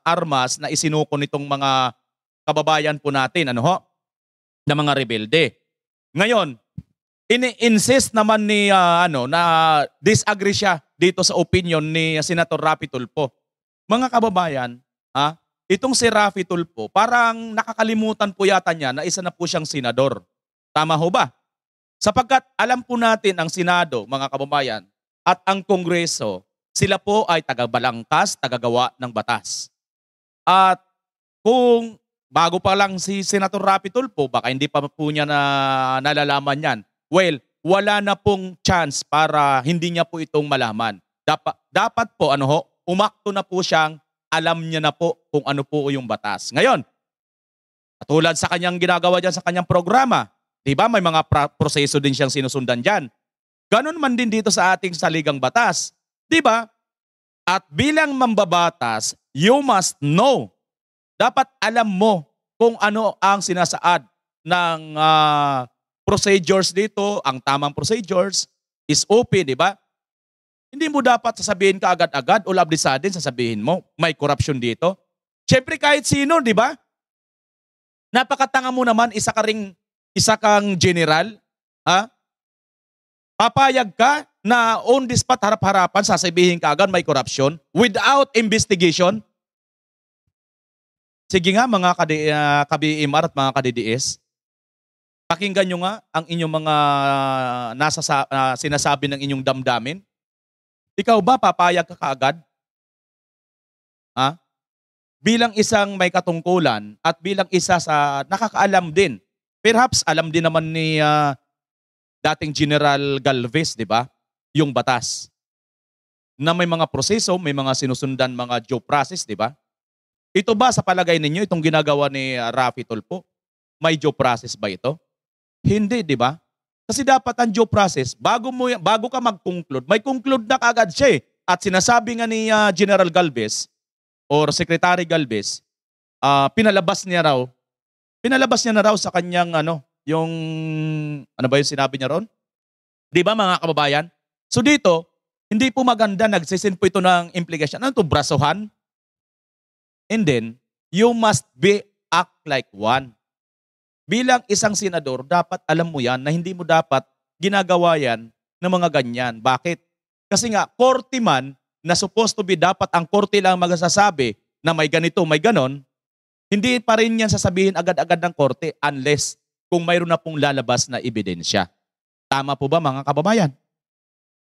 armas na isinuko nitong mga kababayan po natin, ano ho? Na mga rebelde. Ngayon, ini-insist naman ni uh, ano na disagree siya dito sa opinion ni Senator Rapi Tulfo. Mga kababayan, ha? itong si Rafi Tulpo, parang nakakalimutan po yata niya na isa na po siyang senador. Tama ho ba? Sapagkat alam po natin ang Senado, mga kababayan, at ang Kongreso, sila po ay tagabalangkas, tagagawa ng batas. At kung bago pa lang si Senator Rapi Tulfo, baka hindi pa po niya na nalalaman yan, well, wala na pong chance para hindi niya po itong malaman. Dapat, dapat po, ano ho, umakto na po siyang alam niya na po kung ano po yung batas. Ngayon, katulad sa kanyang ginagawa dyan sa kanyang programa, di ba may mga pra- proseso din siyang sinusundan dyan. Ganon man din dito sa ating saligang batas. Di ba? At bilang mambabatas, you must know. Dapat alam mo kung ano ang sinasaad ng uh, procedures dito, ang tamang procedures is open, di ba? Hindi mo dapat sasabihin ka agad-agad o lovely sudden sasabihin mo, may corruption dito. Siyempre kahit sino, di ba? Napakatanga mo naman, isa ka ring, isa kang general, ha? Papayag ka na on the spot, harap-harapan, sasabihin ka agad may corruption without investigation? Sige nga mga kadi, uh, ah, KBMR at mga KDDS, pakinggan nyo nga ang inyong mga nasa, uh, sinasabi ng inyong damdamin ikaw ba papayag ka kaagad? Ha? Bilang isang may katungkulan at bilang isa sa nakakaalam din. Perhaps alam din naman ni uh, dating General Galvez, di ba? Yung batas. Na may mga proseso, may mga sinusundan mga due process, di ba? Ito ba sa palagay ninyo, itong ginagawa ni ah, Rafi Tulpo? May due process ba ito? Hindi, di ba? Kasi dapat ang due process, bago, mo, bago ka mag-conclude, may conclude na kagad siya eh. At sinasabi nga ni uh, General Galvez or Secretary Galvez, uh, pinalabas niya raw, pinalabas niya na raw sa kanyang ano, yung, ano ba yung sinabi niya ron? Di ba mga kababayan? So dito, hindi po maganda, nagsisend po ito ng implication. Ano to brasuhan? And then, you must be act like one. Bilang isang senador, dapat alam mo yan na hindi mo dapat ginagawa yan ng mga ganyan. Bakit? Kasi nga, korte man na supposed to be dapat ang korte lang magsasabi na may ganito, may ganon, hindi pa rin yan sasabihin agad-agad ng korte unless kung mayroon na pong lalabas na ebidensya. Tama po ba mga kababayan?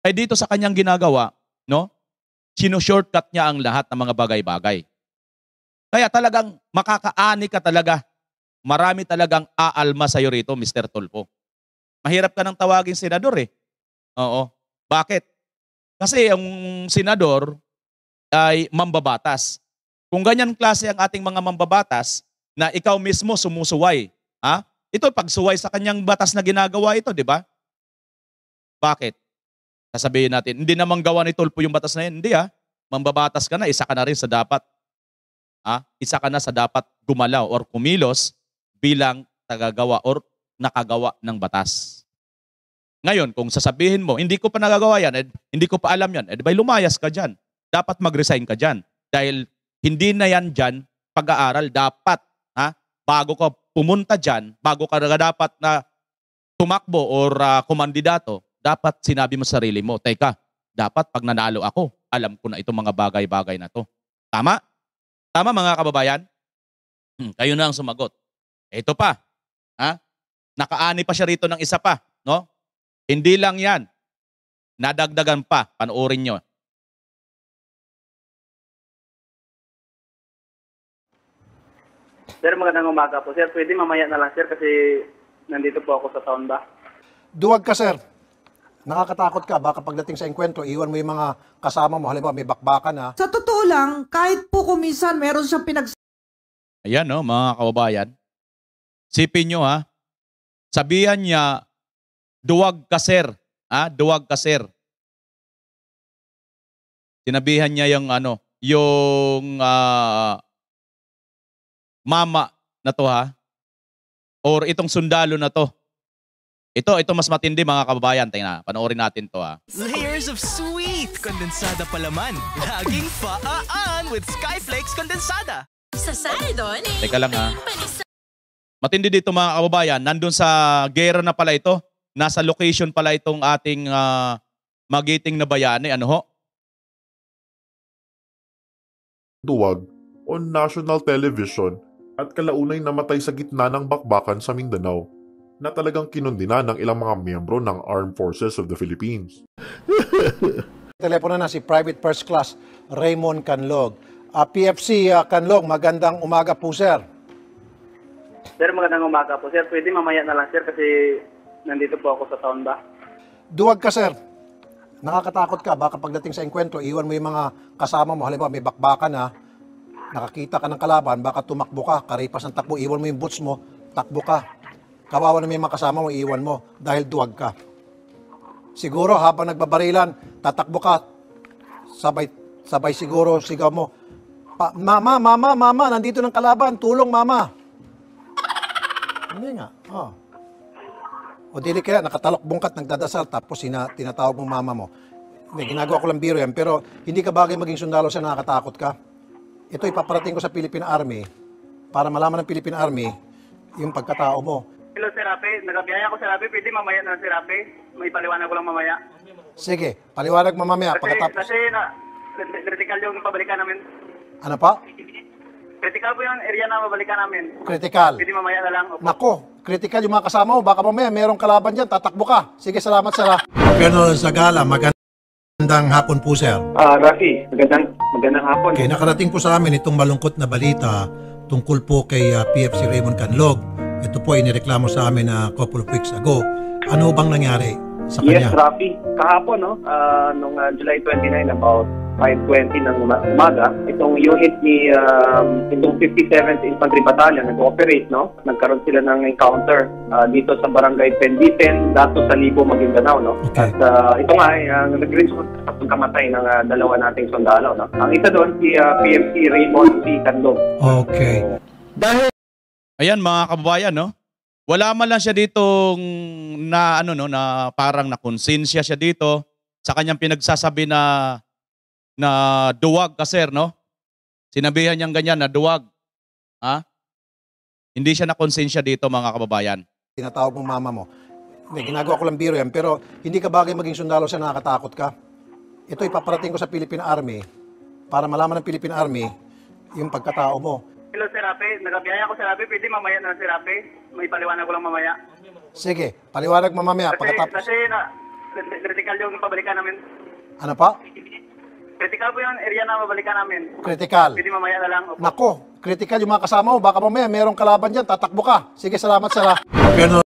Ay eh, dito sa kanyang ginagawa, no? Sino-shortcut niya ang lahat ng mga bagay-bagay. Kaya talagang makakaani ka talaga marami talagang aalma sa'yo rito, Mr. Tolpo. Mahirap ka nang tawagin senador eh. Oo. Bakit? Kasi ang senador ay mambabatas. Kung ganyan klase ang ating mga mambabatas na ikaw mismo sumusuway, ha? Ito pagsuway sa kanyang batas na ginagawa ito, di ba? Bakit? Sasabihin natin, hindi namang gawa ni Tolpo yung batas na yan. Hindi ha. Ah. Mambabatas ka na, isa ka na rin sa dapat. Ha? Isa ka na sa dapat gumalaw or kumilos bilang tagagawa or nakagawa ng batas. Ngayon, kung sasabihin mo, hindi ko pa nagagawa yan, ed, eh, hindi ko pa alam yan, eh, ba lumayas ka dyan. Dapat mag-resign ka dyan. Dahil hindi na yan dyan pag-aaral. Dapat, ha, bago ka pumunta dyan, bago ka dapat na tumakbo or uh, kumandidato, dapat sinabi mo sa sarili mo, teka, dapat pag nanalo ako, alam ko na itong mga bagay-bagay na to. Tama? Tama mga kababayan? Hmm, kayo na ang sumagot. Ito pa. Ha? Nakaani pa siya rito ng isa pa. No? Hindi lang
yan. Nadagdagan pa. Panoorin nyo.
Sir, magandang umaga po. Sir, pwede mamaya na lang, sir, kasi nandito po ako sa town ba?
Duwag ka, sir. Nakakatakot ka. Baka pagdating sa enkwentro, iwan mo yung mga kasama mo. Halimbawa, may bakbakan na. Sa totoo
lang, kahit po kumisan, meron siyang pinag...
Ayan, no, mga kababayan. Sipin nyo ha, sabihan niya, duwag ka sir.
Ha? Duwag ka sir. Sinabihan niya yung ano,
yung uh, mama na to ha, or itong sundalo na to. Ito, ito mas matindi mga kababayan. Tingnan, panoorin natin to ha.
Layers of sweet,
kondensada palaman.
Laging paaan with Skyflakes kondensada. Sa Saridon, Teka lang ha.
Matindi dito mga kababayan, nandun sa gera na pala ito, nasa location pala itong ating uh, magiting na bayani, ano ho?
Duwag on national television at kalaunay namatay sa gitna ng bakbakan sa Mindanao na talagang kinundina ng ilang mga miyembro ng Armed Forces of the Philippines. *laughs* Telepono na si Private First Class Raymond Canlog. Uh, ah, PFC uh, ah, Canlog, magandang umaga po sir.
Sir, magandang umaga po. Sir, pwede mamaya na lang, sir, kasi nandito po ako sa town ba?
Duwag ka, sir. Nakakatakot ka. Baka pagdating sa engkwentro, iwan mo yung mga kasama mo. Halimbawa, may bakbakan ha? nakakita ka ng kalaban, baka tumakbo ka, karipas ng takbo, iwan mo yung boots mo, takbo ka. Kawawa na may mga kasama mo, iwan mo dahil duwag ka. Siguro habang nagbabarilan, tatakbo ka, sabay, sabay siguro sigaw mo, pa, mama, mama, mama, nandito ng kalaban, tulong mama. Hindi nga. Oh. O dili kaya nakatalok bungkat nagdadasal tapos sina, tinatawag mo mama mo. Hindi, ginagawa ko lang biro yan. Pero hindi ka bagay maging sundalo sa nakakatakot ka. Ito ipaparating ko sa Philippine Army para malaman ng Philippine Army yung pagkatao mo.
Hello, Sir Rafe. Nagabiyaya ko, Sir Rafe. Pwede mamaya na, Sir Rafe. May paliwanag ko lang mamaya.
Sige, paliwanag mo mamaya. Kasi, pagkatapos.
kasi na, critical yung pabalikan namin. Ano pa? Critical po yung area na mabalikan namin. Critical. Pwede mamaya na lang.
Opo. Nako, critical yung mga kasama mo. Baka mamaya merong kalaban dyan, tatakbo ka. Sige, salamat Pero sa gala, magandang hapon po sir. Ah, Rafi, magandang, magandang hapon. Okay, nakarating po sa amin itong malungkot na balita tungkol po kay ah, PFC Raymond Canlog. Ito po ay nireklamo sa amin na couple of weeks ago. Ano bang nangyari? sa kanya? Yes,
Rafi. Kahapon, no? Uh, ah, noong uh, ah, July 29, about 5.20 ng umaga, itong unit ni um, itong 57th Infantry Battalion nag-operate, no? Nagkaroon sila ng encounter uh, dito sa Barangay Penditen, dato sa Libo, Maguindanao, no? Okay. At uh, ito nga eh, ay uh, nag-result sa pagkamatay ng uh, dalawa nating sundalo, no? Ang isa doon si uh, PMC Raymond C. Candog. Okay. Dahil
Ayan mga kababayan, no? Wala man lang siya dito na ano no na parang na konsensya siya dito sa kanyang pinagsasabi na na duwag ka sir no. Sinabihan niya ganyan na duwag. Ha? Hindi siya na konsensya dito mga kababayan.
Tinatawag mo mama mo. Hindi, ginagawa ko lang biro yan. Pero hindi ka bagay maging sundalo sa nakakatakot ka. Ito ipaparating ko sa Philippine Army para malaman ng Philippine Army yung pagkatao mo
kilo sirape. Nagabiyaya ko sirape. Pwede mamaya na sirape. May paliwanag ko lang mamaya.
Sige, paliwanag mo mamaya Kasi, pagkatapos.
kasi na, critical yung pabalikan namin. Ano pa? Critical po yung area na mabalikan namin.
Critical. Pwede
mamaya na lang. Opo.
Nako, critical yung mga kasama mo. Baka mamaya merong kalaban dyan, tatakbo ka. Sige, salamat sala. Ah. Oh.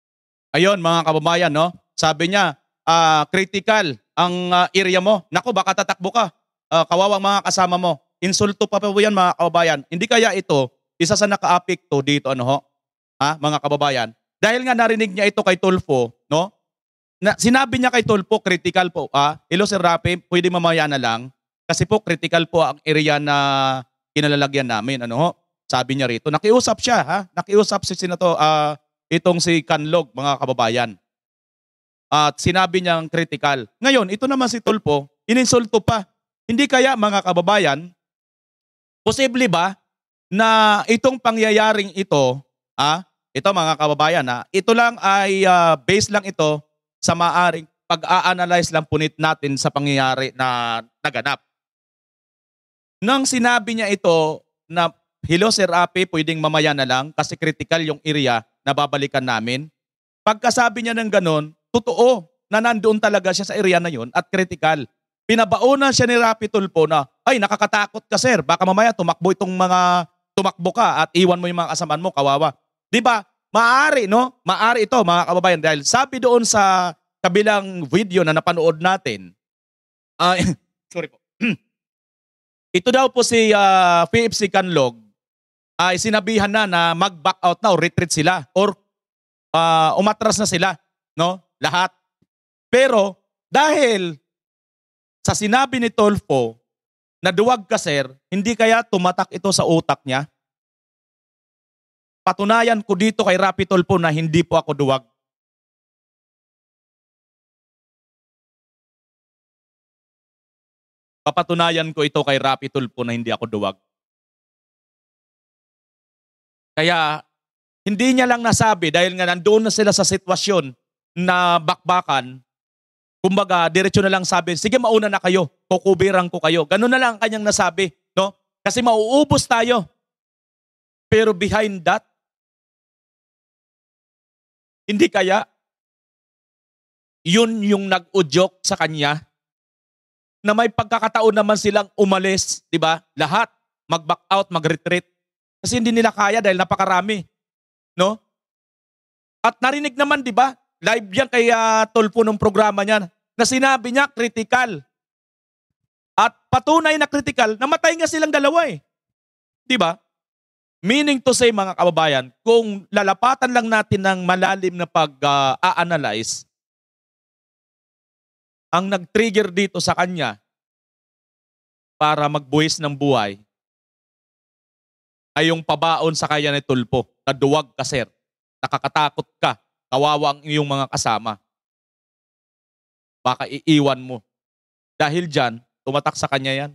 Ayun, mga kababayan, no? Sabi niya, ah, critical ang ah, area mo. Nako, baka tatakbo ka. Ah, kawawang mga kasama mo. Insulto pa po yan, mga kababayan. Hindi kaya ito isa sa nakaapekto dito ano ho, ha, mga kababayan. Dahil nga narinig niya ito kay Tulfo, no? Na, sinabi niya kay Tulfo, critical po. Ah, Ilo Sir Rafi, pwede mamaya na lang. Kasi po, critical po ang area na kinalalagyan namin. Ano ho? Sabi niya rito. Nakiusap siya, ha? Nakiusap si Sinato, ah, itong si Kanlog, mga kababayan. At sinabi niyang critical. Ngayon, ito naman si Tulfo, ininsulto pa. Hindi kaya, mga kababayan, posible ba na itong pangyayaring ito, ah, ito mga kababayan, ah, ito lang ay uh, base lang ito sa maaring pag-a-analyze lang punit natin sa pangyayari na naganap. Nang sinabi niya ito na hello Sir Api, pwedeng mamaya na lang kasi critical yung area na babalikan namin. Pagkasabi niya ng ganun, totoo na nandoon talaga siya sa area na yun at critical. Pinabaunan siya ni Rapi Tulpo na, ay nakakatakot ka sir, baka mamaya tumakbo itong mga tumakbo ka at iwan mo yung mga kasamaan mo, kawawa. Di ba? Maari, no? Maari ito, mga kababayan. Dahil sabi doon sa kabilang video na napanood natin, uh, *clears throat* sorry po. *clears throat* ito daw po si uh, ah, PFC Canlog ay uh, sinabihan na na mag-back out na o retreat sila or uh, umatras na sila, no? Lahat. Pero dahil sa sinabi ni Tolfo, Naduwag ka sir, hindi kaya tumatak ito sa utak niya? Patunayan ko dito
kay Rapitol po na hindi po ako duwag. Papatunayan ko ito kay Rapitol po na hindi ako duwag. Kaya hindi niya lang
nasabi dahil nga nandoon na sila sa sitwasyon na bakbakan, Kumbaga, diretso na lang sabi, sige mauna na kayo, kukubiran ko kayo. Ganun na lang ang kanyang nasabi, no? Kasi mauubos tayo. Pero behind that,
hindi kaya yun yung nag-udyok
sa kanya na may pagkakataon naman silang umalis, di ba? Lahat, mag-back out, mag-retreat. Kasi hindi nila kaya dahil napakarami. No? At narinig naman, di ba? Live yan kay uh, ah, Tolpo ng programa niya na sinabi niya critical. At patunay na critical, namatay nga silang dalawa eh. Di ba? Meaning to say mga kababayan, kung lalapatan lang natin ng malalim na pag-a-analyze, ah, uh, ang nag-trigger dito sa kanya para magbuhis ng buhay ay yung pabaon sa kaya ni Tulpo. Kaduwag ka, sir.
Nakakatakot ka. Kawawa ang iyong mga kasama. Baka
iiwan mo. Dahil dyan, tumatak sa kanya yan.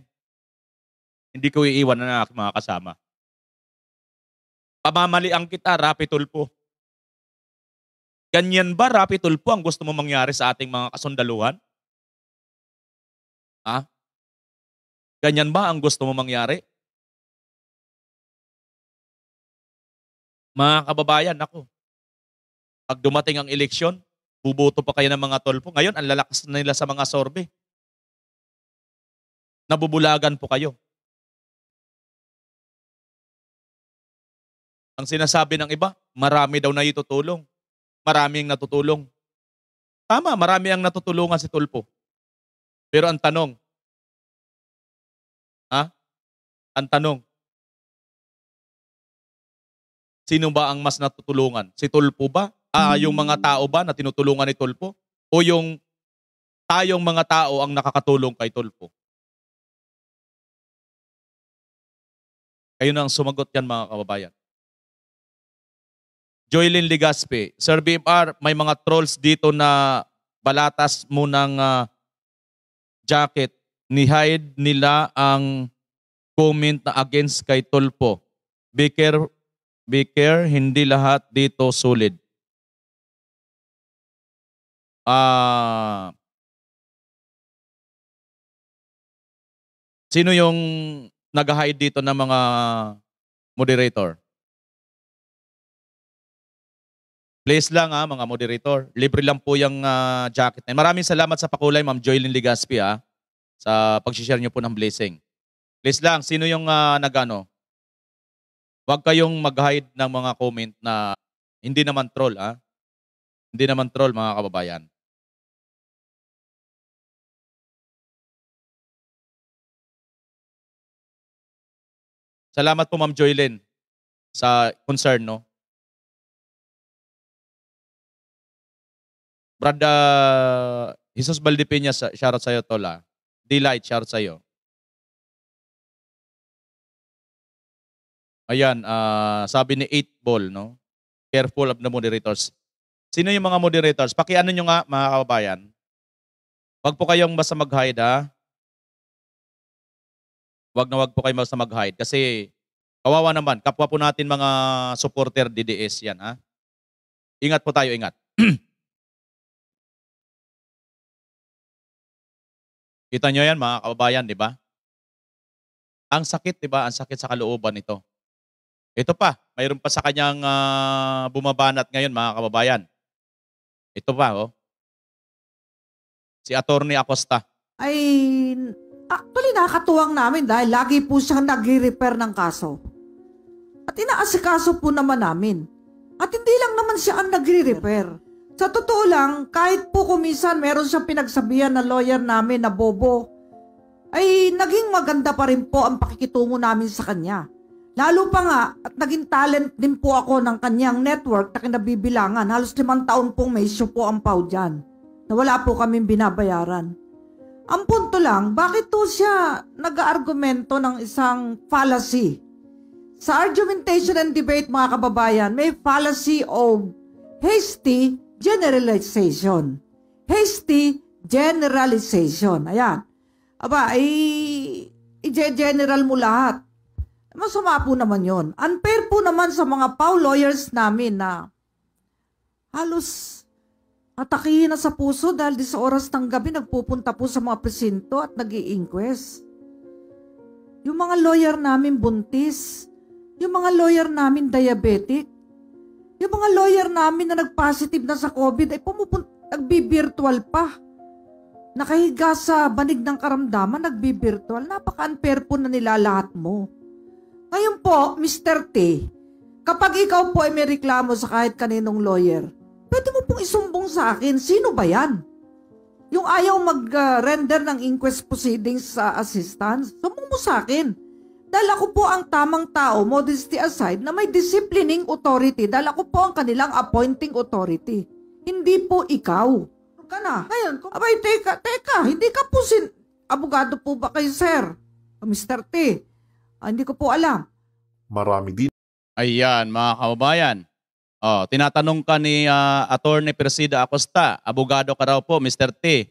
Hindi ko iiwan na aking mga kasama. Pamamali Pamamaliang kita, po. Ganyan ba, po, ang gusto mo mangyari sa ating mga kasundaluhan?
Ha? Ganyan ba ang gusto mo mangyari? Mga kababayan, ako, pag dumating ang eleksyon, buboto pa kayo ng mga tolpo. Ngayon, ang lalakas na nila sa mga sorbe. Nabubulagan po kayo. Ang sinasabi ng iba, marami daw na itutulong. Maraming natutulong. Tama, marami ang natutulungan si Tulpo. Pero ang tanong, ha? Ang tanong, sino ba ang mas natutulungan? Si Tulpo ba ah, yung mga tao ba na tinutulungan ni Tulpo? O yung tayong mga tao ang nakakatulong kay Tulpo?
Kayo na ang sumagot yan mga kababayan. Joylin Ligaspe, Sir BMR, may mga trolls dito na balatas mo ng uh, ah, jacket. Ni-hide nila ang comment na against kay Tulpo. Be, care, be care, hindi lahat dito solid. Ah uh,
Sino yung nag-hide
dito ng mga moderator? Please lang ha, ah, mga moderator. Libre lang po yung uh, jacket na Maraming salamat sa pakulay, Ma'am Joylyn Ligaspi ha, ah, sa pag-share nyo po ng blessing. Please lang, sino yung uh, nagano? Huwag kayong mag-hide ng mga comment na
hindi naman troll ha. Hindi naman troll mga kababayan. Salamat po Ma'am Joylyn sa concern, no? Brad uh, Jesus Valdipeña, shoutout sa'yo, Tola. Ah. Delight, shoutout sa'yo.
Ayan, uh, sabi ni 8 Ball, no? Careful of the moderators. Sino yung mga moderators? Pakiano nyo nga, mga kababayan. Huwag po kayong basta mag-hide, ha? wag na wag po kayo sa mag-hide kasi kawawa naman, kapwa po natin mga supporter DDS yan ha. Ingat po tayo, ingat. *clears throat* Kita nyo yan mga kababayan, di ba? Ang sakit, di ba? Ang sakit sa kalooban nito. Ito pa, mayroon pa sa kanyang uh, bumabanat ngayon mga kababayan. Ito pa, oh. Si Attorney Acosta.
Ay, Actually, nakakatuwang namin dahil lagi po siyang nag-repair ng kaso. At inaasikaso po naman namin. At hindi lang naman siya ang nagre-repair. Sa totoo lang, kahit po kumisan meron siyang pinagsabihan na lawyer namin na bobo, ay naging maganda pa rin po ang pakikitungo namin sa kanya. Lalo pa nga, at naging talent din po ako ng kanyang network na kinabibilangan. Halos limang taon pong may issue po ang pau dyan. Na wala po kaming binabayaran. Ang punto lang, bakit to siya nag-argumento ng isang fallacy? Sa argumentation and debate mga kababayan, may fallacy of hasty generalization. Hasty generalization. Ayan. Aba, i- i-general mo lahat. Masama po naman yon. Unfair po naman sa mga Pau lawyers namin na halos Atakihin na sa puso dahil di sa oras ng gabi nagpupunta po sa mga presinto at nag inquest Yung mga lawyer namin buntis, yung mga lawyer namin diabetic, yung mga lawyer namin na nagpositive na sa COVID ay pumupunta, nagbi-virtual pa. Nakahiga sa banig ng karamdaman, nagbi-virtual. Napaka-unfair po na nila lahat mo. Ngayon po, Mr. T, kapag ikaw po ay may reklamo sa kahit kaninong lawyer, Pwede mo pong isumbong sa akin, sino ba yan? Yung ayaw mag-render ng inquest proceedings sa assistance, sumbong mo sa akin. Dahil ako po ang tamang tao, modesty aside, na may disciplining authority. Dahil ako po ang kanilang appointing authority. Hindi po ikaw. Ka na. Ngayon, kung, abay, teka, teka, hindi ka po sin... Abogado po ba kayo, sir? Mr. T, ah, hindi ko po alam.
Marami din. Ayan, mga kababayan. Oh, tinatanong ka ni uh, Attorney Presida Acosta, abogado ka raw po, Mr. T.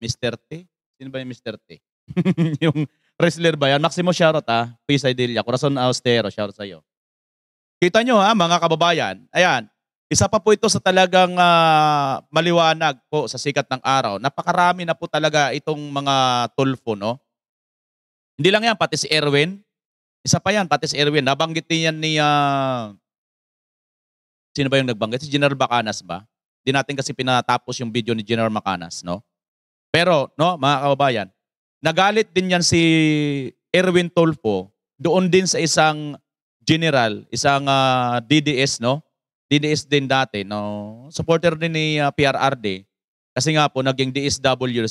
Mr. T? Sino ba yung Mr. T? *laughs* yung wrestler ba yan? Maximo shoutout ah. Peace Idelia. Corazon Austero, shoutout sa'yo. Kita nyo ha, ah, mga kababayan. Ayan, isa pa po ito sa talagang uh, maliwanag po sa sikat ng araw. Napakarami na po talaga itong mga tulfo, no? Hindi lang yan, pati si Erwin. Isa pa yan, pati si Erwin. Nabanggit din yan ni... Uh, Sino ba yung nagbanggit? Si General Bacanas ba? Di natin kasi pinatapos yung video ni General Bacanas, no? Pero, no, mga kababayan, nagalit din yan si Erwin Tolfo doon din sa isang general, isang uh, ah, DDS, no? DDS din dati, no? Supporter din ni uh, ah, PRRD. Kasi nga po, naging DSW,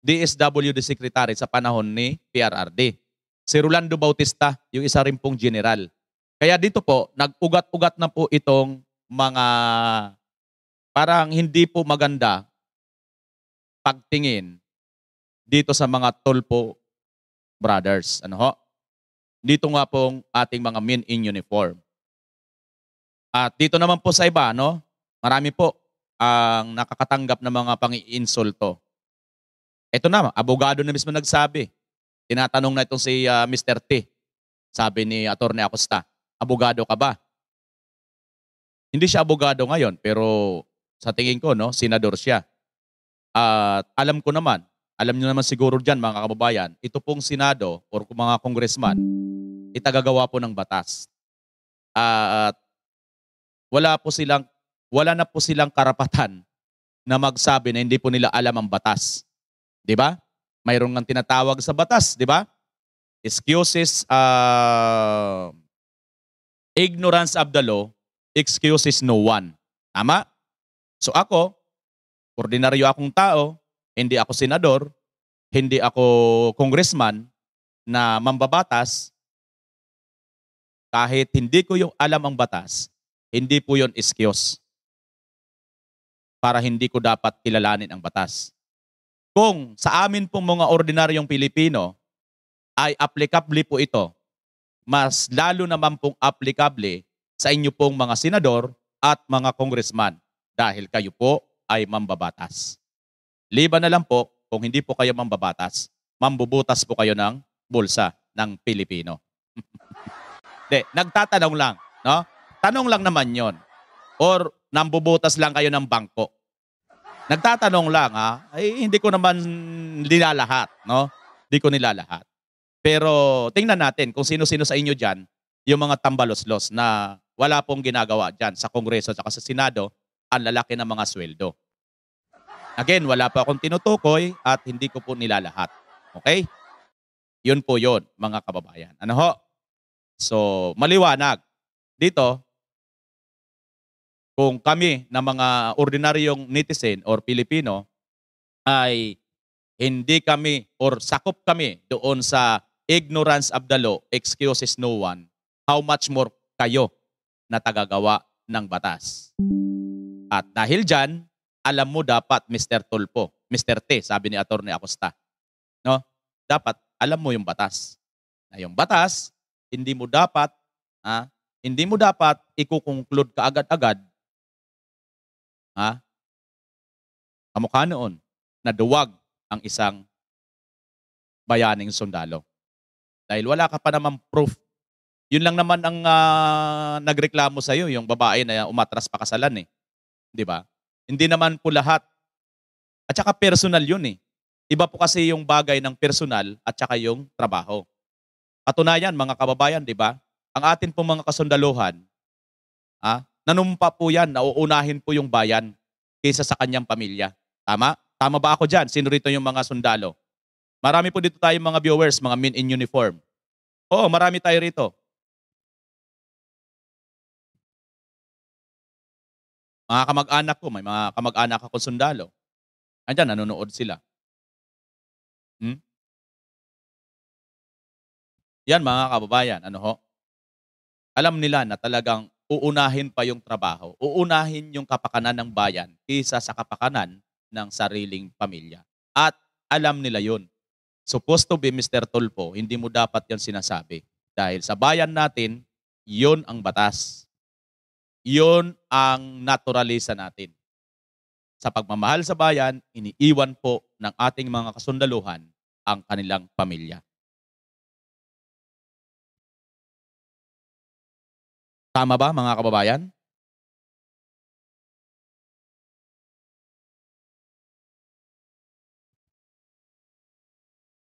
DSW the Secretary sa panahon ni PRRD. Si Rolando Bautista, yung isa rin pong general. Kaya dito po, nag-ugat-ugat na po itong mga parang hindi po maganda pagtingin dito sa mga tolpo brothers. Ano ho? Dito nga pong ating mga men in uniform. At dito naman po sa iba, no? Marami po ang nakakatanggap ng mga pangiinsulto. Ito na, abogado na mismo nagsabi. Tinatanong na itong si uh, ah, Mr. T. Sabi ni Atty. Acosta, abogado ka ba? Hindi siya abogado ngayon, pero sa tingin ko, no, senador siya. At uh, alam ko naman, alam niyo naman siguro dyan mga kababayan, ito pong Senado or mga congressman, itagagawa po ng batas. Uh, at wala po silang, wala na po silang karapatan na magsabi na hindi po nila alam ang batas. Di ba? Mayroon ng tinatawag sa batas, di ba? Excuses, uh, ignorance of the law, excuses no one. Tama? So ako, ordinaryo akong tao, hindi ako senador, hindi ako congressman na mambabatas, kahit hindi ko yung alam ang batas, hindi po yon excuse para hindi ko dapat kilalanin ang batas. Kung sa amin pong mga ordinaryong Pilipino ay applicable po ito, mas lalo naman pong applicable sa inyo pong mga senador at mga kongresman dahil kayo po ay mambabatas. Liba na lang po kung hindi po kayo mambabatas, mambubutas po kayo ng bulsa ng Pilipino. *laughs* De, nagtatanong lang, no? Tanong lang naman 'yon. Or nambubutas lang kayo ng bangko. Nagtatanong lang ha, ay hindi ko naman nilalahat, no? Hindi ko nilalahat. Pero tingnan natin kung sino-sino sa inyo diyan yung mga tambalos-los na wala pong ginagawa dyan sa Kongreso at sa Senado ang lalaki ng mga sweldo. Again, wala pa akong tinutukoy at hindi ko po nilalahat. Okay? Yun po yun, mga kababayan. Ano ho? So, maliwanag. Dito, kung kami na mga ordinaryong netizen or Pilipino ay hindi kami or sakop kami doon sa ignorance of the law, excuses no one, how much more kayo na tagagawa ng batas. At dahil dyan, alam mo dapat, Mr. Tulpo, Mr. T, sabi ni Atty. Acosta, no? dapat alam mo yung batas. Na yung batas, hindi mo dapat, ha? hindi mo dapat ikukonclude ka agad-agad
ha? kamukha noon na duwag
ang isang bayaning sundalo. Dahil wala ka pa naman proof yun lang naman ang uh, nagreklamo sa iyo, yung babae na umatras pa kasalan eh. 'Di ba? Hindi naman po lahat. At saka personal 'yun eh. Iba po kasi yung bagay ng personal at saka yung trabaho. Patunayan mga kababayan, 'di ba? Ang atin po mga kasundaluhan, ha? Ah, nanumpa po 'yan, nauunahin po yung bayan kaysa sa kanyang pamilya. Tama? Tama ba ako diyan? Sino rito yung mga sundalo? Marami po dito tayong mga viewers, mga men in uniform. Oo, marami
tayo rito. Mga kamag-anak ko, may mga kamag-anak ako sundalo. Andiyan, nanonood sila. Hmm? Yan mga kababayan,
ano ho? Alam nila na talagang uunahin pa yung trabaho, uunahin yung kapakanan ng bayan kaysa sa kapakanan ng sariling pamilya. At alam nila yun. Supposed to be Mr. Tulpo, hindi mo dapat yan sinasabi. Dahil sa bayan natin, yun ang batas. Iyon ang naturalisa natin. Sa pagmamahal sa bayan, iniiwan po ng ating mga kasundaluhan ang kanilang pamilya.
Tama ba mga kababayan?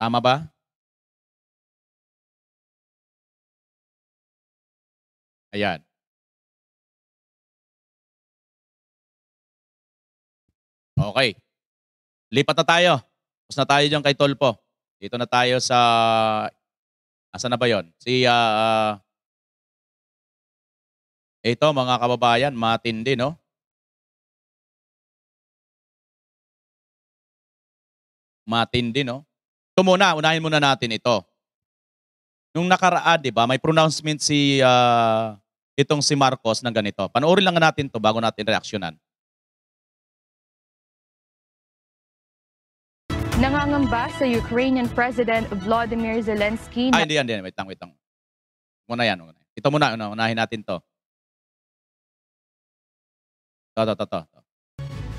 Tama ba? Ayan. Okay. Lipat na tayo.
Tapos na tayo dyan kay Tolpo. Dito na tayo sa... Asa na ba yon? Si... Uh, ito mga kababayan, matindi no? Matindi no? Ito muna, unahin muna natin ito. Nung nakaraan, di ba, may pronouncement si uh, itong si Marcos ng ganito. Panoorin lang natin to bago natin reaksyonan.
Nangangamba sa Ukrainian President Vladimir Zelensky na...
Ay, ah, hindi yan, hindi yan. Wait lang, wait lang. Muna yan. Muna. Ito muna, una, ano, unahin natin to. To, to, to, to.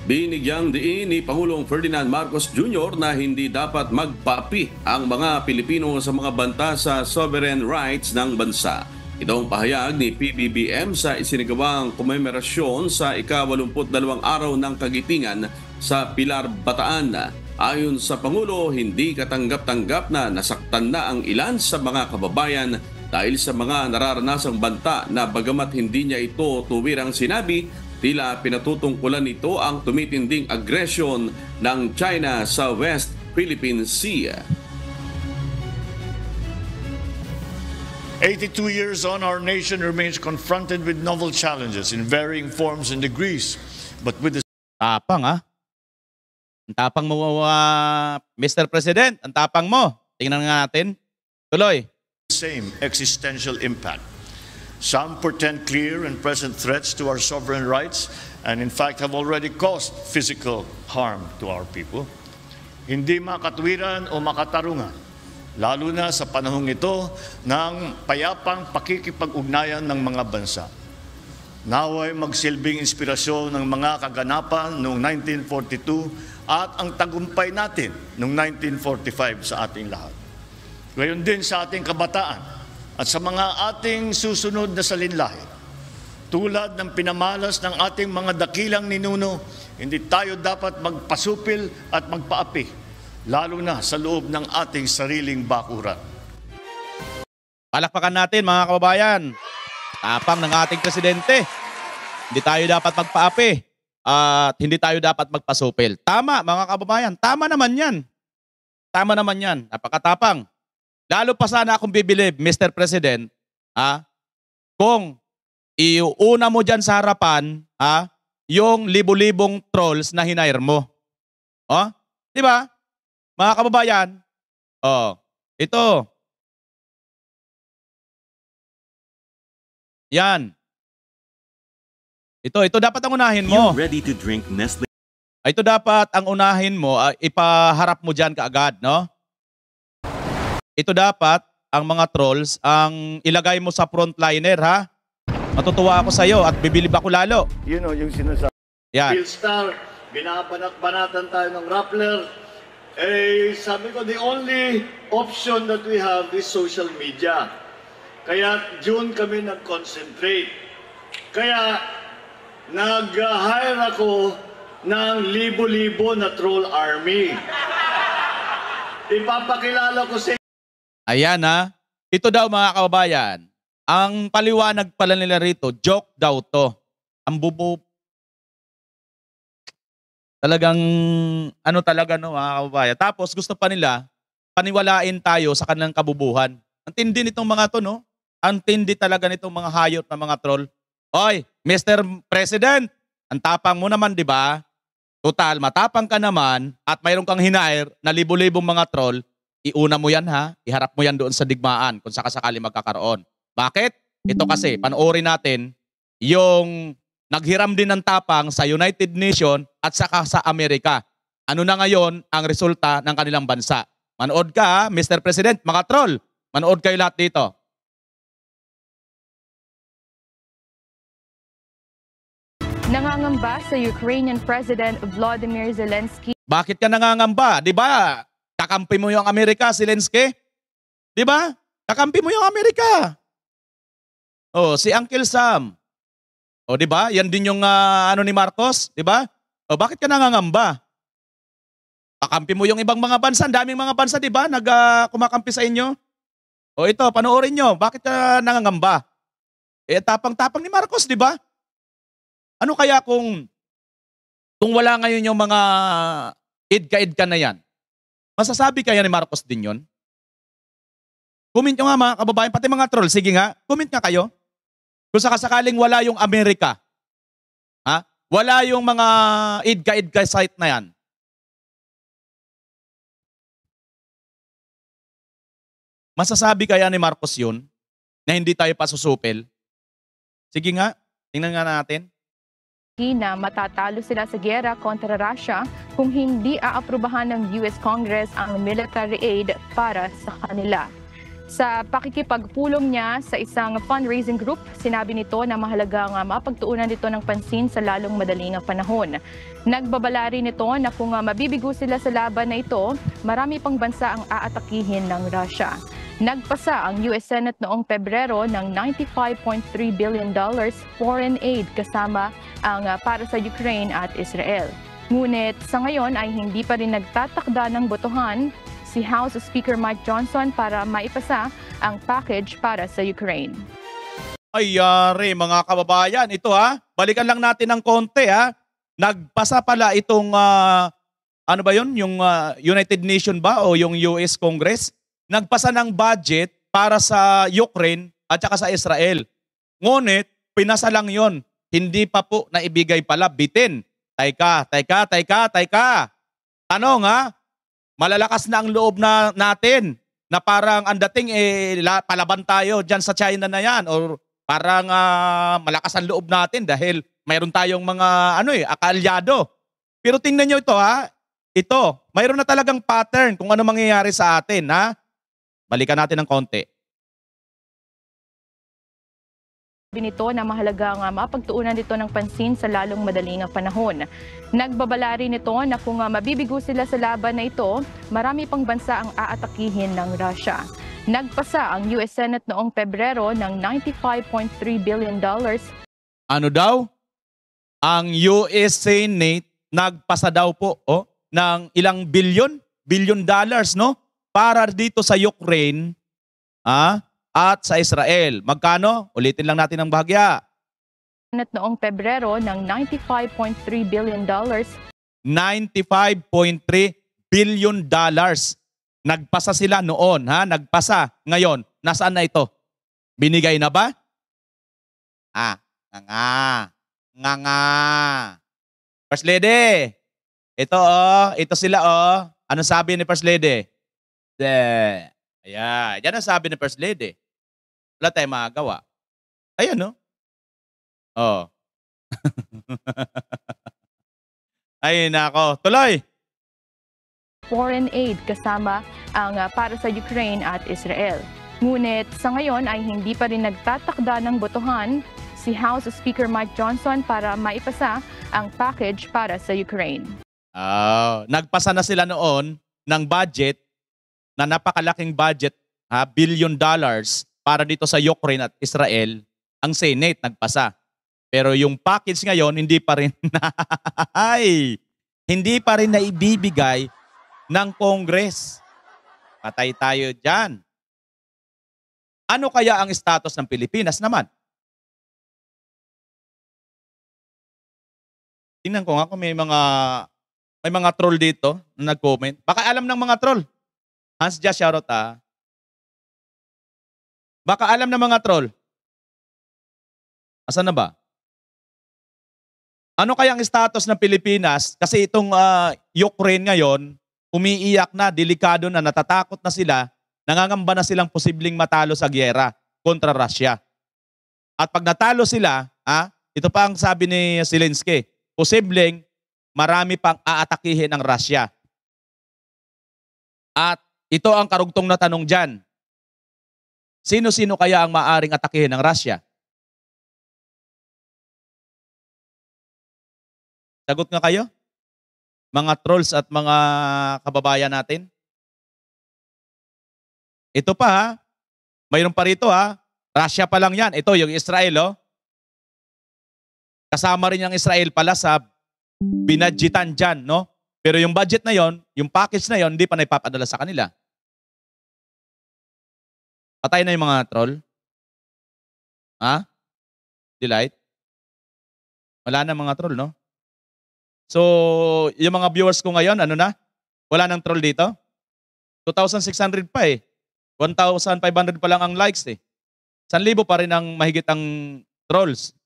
Binigyang diin ni Pangulong Ferdinand Marcos Jr. na hindi dapat magpapi ang mga Pilipino sa mga banta sa sovereign rights ng bansa. Ito ang pahayag ni PBBM sa isinagawang komemorasyon sa ika-82 araw ng kagitingan sa Pilar Bataan Ayon sa Pangulo, hindi katanggap-tanggap na nasaktan na ang ilan sa mga kababayan dahil sa mga nararanasang banta na bagamat hindi niya ito tuwirang sinabi, tila pinatutungkulan nito ang tumitinding agresyon ng China sa West
Philippine Sea. 82 years on, our nation remains confronted with novel challenges in varying forms and degrees, but with the... Tapang ah, ang tapang mo, uh, ah, Mr. President, ang tapang mo. Tingnan nga natin. Tuloy. Same existential impact. Some portend clear and present threats to our sovereign rights and in fact have already caused physical harm to our people. Hindi makatwiran o makatarungan, lalo na sa panahong ito ng payapang pakikipag-ugnayan ng mga bansa. Naway magsilbing inspirasyon ng mga kaganapan noong 1942 at ang tagumpay natin noong 1945 sa ating lahat. Gayon din sa ating kabataan at sa mga ating susunod na salinlahi. Tulad ng pinamalas ng ating mga dakilang ninuno, hindi tayo dapat magpasupil at magpaapi, lalo na sa loob ng ating sariling bakuran. Palakpakan
natin mga kababayan, tapang ng ating presidente. Hindi tayo dapat magpaapi at hindi tayo dapat magpasupil. Tama mga kababayan, tama naman yan. Tama naman yan, napakatapang. Lalo pa sana akong bibilib, Mr. President, ha? kung iuuna mo dyan sa harapan ha? yung libo-libong trolls na hinire mo. Oh? Di ba?
Mga kababayan, oh, ito. Yan. Ito, ito dapat
ang unahin mo. You ready to drink Nestle? Ah, ito dapat ang unahin mo, uh, ipaharap mo dyan kaagad, no? Ito dapat ang mga trolls ang ilagay mo sa frontliner, ha? Matutuwa ako sa'yo at bibilib ako lalo. You know, yung sinasabi. Yan.
Philstar, binabanat-banatan tayo ng Rappler. Eh, sabi ko, the only option that we have is social media. Kaya June kami nag-concentrate. Kaya nag-hire ako ng libo-libo na troll army. Ipapakilala ko sa Ayan ha. Ito daw mga
kababayan, ang paliwanag pala nila rito, joke daw to. Ang bubo talagang ano talaga no mga kababayan. Tapos gusto pa nila paniwalain tayo sa kanilang kabubuhan. Ang tindi nitong mga to no. Ang tindi talaga nitong mga hayop na mga troll. Oy, Mr. President, ang tapang mo naman, di ba? Total, matapang ka naman at mayroon kang hinair na libo-libong mga troll, iuna mo yan ha, iharap mo yan doon sa digmaan kung sakasakali magkakaroon. Bakit? Ito kasi, panoorin natin yung naghiram din ng tapang sa United Nations at saka sa Amerika. Ano na ngayon ang resulta ng kanilang bansa? Manood ka, Mr. President, mga troll. Manood kayo lahat dito.
Nangangamba sa Ukrainian President Vladimir Zelensky.
Bakit ka nangangamba? Di ba? Kakampi mo yung Amerika, Zelensky? Di ba? Kakampi mo yung Amerika. Oh, si Uncle Sam. Oh, di ba? Yan din yung uh, ano ni Marcos, di ba? Oh, bakit ka nangangamba? Kakampi mo yung ibang mga bansa, daming mga bansa, di ba? Nag uh, kumakampi sa inyo. Oh, ito, panoorin nyo. Bakit ka nangangamba? Eh, tapang-tapang ni Marcos, di ba? Ano kaya kung kung wala ngayon yung mga edka -ka na yan? Masasabi kaya ni Marcos din yun? Comment nyo nga mga kababayan, pati mga troll, sige nga, comment nga kayo. Kung sakasakaling wala yung Amerika, ha? wala yung mga edka-edka site na yan,
Masasabi kaya ni Marcos yun
na hindi tayo pasusupil? Sige nga, tingnan nga natin
pahayagi na matatalo sila sa gera kontra Russia kung hindi aaprubahan ng US Congress ang military aid para sa kanila. Sa pakikipagpulong niya sa isang fundraising group, sinabi nito na mahalaga nga mapagtuunan nito ng pansin sa lalong madaling panahon. Nagbabala rin ito na kung ah, mabibigo sila sa laban na ito, marami pang bansa ang aatakihin ng Russia. Nagpasa ang US Senate noong Pebrero ng $95.3 billion dollars foreign aid kasama ang ah, para sa Ukraine at Israel. Ngunit sa ngayon ay hindi pa rin nagtatakda ng botohan si House Speaker Mike Johnson para maipasa ang package para sa Ukraine.
Ay, mga kababayan, ito ha, balikan lang natin ng konti ha. Nagpasa pala itong, uh, ano ba yun, yung uh, United Nation ba o yung US Congress? nagpasa ng budget para sa Ukraine at saka sa Israel. Ngunit, pinasa lang yon. Hindi pa po naibigay pala, bitin. Tayka, tayka, tayka, tayka. Tanong ha, malalakas na ang loob na natin na parang ang dating eh, palaban tayo dyan sa China na yan or parang uh, malakas ang loob natin dahil mayroon tayong mga ano eh, akalyado. Pero tingnan nyo ito ha, ito, mayroon na talagang pattern kung ano mangyayari sa atin ha. Balikan natin ng konti.
Binito na mahalaga nga mapagtuunan dito ng pansin sa lalong madaling panahon. Nagbabala rin ito na kung ah, mabibigo sila sa laban na ito, marami pang bansa ang aatakihin ng Russia. Nagpasa ang US Senate noong Pebrero ng $95.3 billion. dollars.
Ano daw? Ang US Senate nagpasa daw po oh, ng ilang bilyon? Bilyon dollars, no? para dito sa Ukraine ah, at sa Israel. Magkano? Ulitin lang natin ang bahagya.
At noong Pebrero ng 95.3 billion dollars.
95.3 billion dollars. Nagpasa sila noon, ha? Nagpasa. Ngayon, nasaan na ito? Binigay na ba? Ah, nga nga. Nga nga. First Lady, ito oh, ito sila oh. Ano sabi ni First Lady? Hindi. Ayan. Yan ang sabi ni First Lady. Wala tayong magagawa. Ayan, no? Oo. Oh. *laughs* na nako. Tuloy!
Foreign aid kasama ang ah, para sa Ukraine at Israel. Ngunit sa ngayon ay hindi pa rin nagtatakda ng botohan si House Speaker Mike Johnson para maipasa ang package para sa Ukraine.
Ah, nagpasa na sila noon ng budget na napakalaking budget, ha, billion dollars, para dito sa Ukraine at Israel, ang Senate nagpasa. Pero yung package ngayon, hindi pa rin *laughs* na, ay, hindi pa rin naibibigay ng Congress. Patay tayo dyan. Ano kaya ang
status ng Pilipinas naman?
Tingnan ko nga kung may mga may mga troll dito na nag-comment. Baka alam ng mga troll. Hansja shoutout ah. Baka alam ng mga troll. Asan na ba? Ano kaya ang status ng Pilipinas? Kasi itong uh, Ukraine ngayon, umiiyak na, delikado na, natatakot na sila, nangangamba na silang posibleng matalo sa gyera kontra Russia. At pag natalo sila, ha, ito pa ang sabi ni Zelensky, posibleng marami pang aatakihin ang Russia. At ito ang karugtong na tanong dyan. Sino-sino kaya ang
maaring atakihin ng Russia? Sagot nga kayo? Mga trolls at mga kababayan natin? Ito pa ha. Mayroon pa rito ha.
Russia pa lang yan. Ito yung Israel oh. Kasama rin yung Israel pala sa binadjitan dyan, no? Pero yung budget na yon, yung package na yon, hindi pa naipapadala sa kanila. Patay na yung mga troll?
Ha? Delight? Wala na mga troll, no?
So, yung mga viewers ko ngayon, ano na? Wala nang troll dito? 2,600 pa eh. 1,500 pa lang ang likes eh. San libo pa rin ang mahigit ang trolls.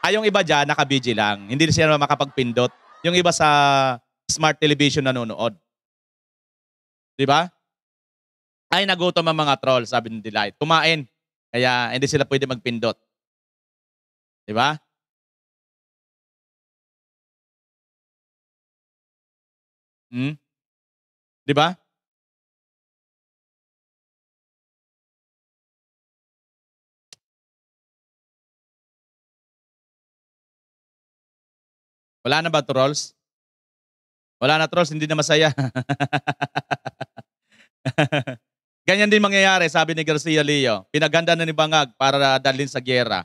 Ay, *laughs* ah, iba dyan, naka-BG lang. Hindi naman makapagpindot. Yung iba sa smart television nanonood. Di ba? ay nagutom ang mga
troll, sabi ni Delight. Kumain. Kaya hindi sila pwede magpindot. Di ba? Hmm? Di ba? Wala na ba trolls? Wala na
trolls, hindi na masaya. *laughs* Ganyan din mangyayari, sabi ni Garcia Leo. Pinaganda na ni Bangag para dalhin sa gyera.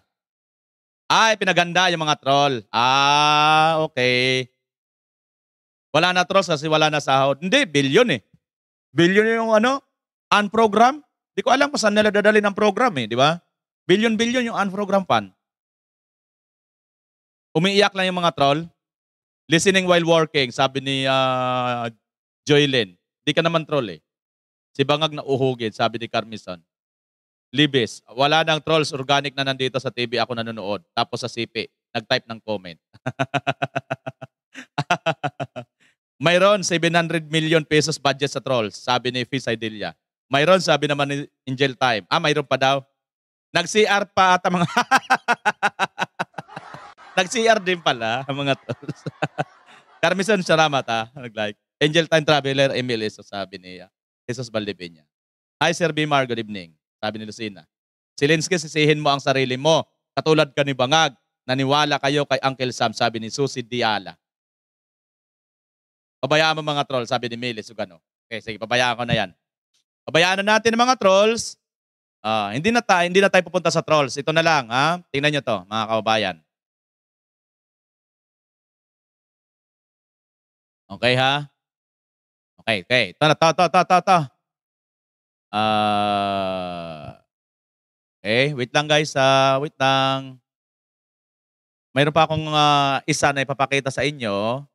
Ay, pinaganda yung mga troll. Ah, okay. Wala na trolls kasi wala na sahod. Hindi, billion eh. Billion yung ano, unprogram. Di ko alam kung saan nila dadalhin ang program eh, di ba? Billion-billion yung unprogram fund. Umiiyak lang yung mga troll. Listening while working, sabi ni uh, ah, Joylyn. Hindi ka naman troll eh. Si Bangag na uhugid, sabi ni Carmison. Libis, wala nang trolls, organic na nandito sa TV ako nanonood. Tapos sa CP, nag-type ng comment. *laughs* Mayroon 700 million pesos budget sa trolls, sabi ni Fis Idilla. Mayroon, sabi naman ni Angel Time. Ah, mayroon pa daw. Nag-CR pa ata mga... *laughs* Nag-CR din pala, mga trolls. *laughs* Carmison, salamat ha. Ah. Nag-like. Angel Time Traveler, Emil, so sabi niya. Jesus Valdivia. Hi, Sir B. good evening. Sabi ni Lucina. Silinsky, sisihin mo ang sarili mo. Katulad ka ni Bangag, naniwala kayo kay Uncle Sam, sabi ni Susie Diala. Pabayaan mo mga troll, sabi ni Mili Sugano. Okay, sige, pabayaan ko na yan. Pabayaan na natin mga trolls. Uh, hindi na tayo hindi na tayo pupunta sa trolls. Ito na lang, ha? Tingnan niyo 'to, mga kababayan.
Okay ha? Okay, okay. Ito na, to, to, to, to, to. Uh,
okay, wait lang guys. Uh, wait lang. Mayroon pa akong uh, isa na ipapakita sa inyo.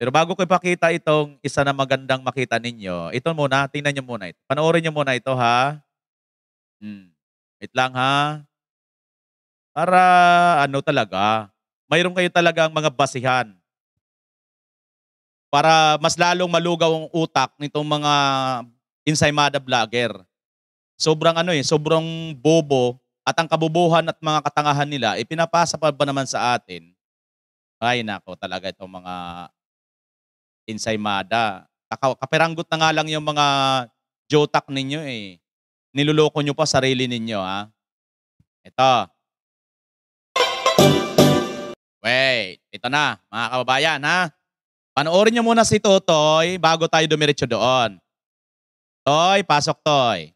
Pero bago ko ipakita itong isa na magandang makita ninyo, ito muna, tingnan nyo muna ito. Panoorin nyo muna ito ha. Hmm. Wait lang ha. Para ano talaga, mayroon kayo talaga ang mga basihan para mas lalong malugaw ang utak nitong mga ensaymada vlogger. Sobrang ano eh, sobrang bobo at ang kabubuhan at mga katangahan nila, ipinapasa eh, pa ba naman sa atin? Ay nako, talaga itong mga ensaymada. Kaperanggot na nga lang yung mga jotak ninyo eh. Niluloko nyo pa sarili ninyo ha. Ito. Wait, ito na mga kababayan ha. Panoorin niyo muna si Totoy bago tayo dumiretso doon. Toy, pasok Toy.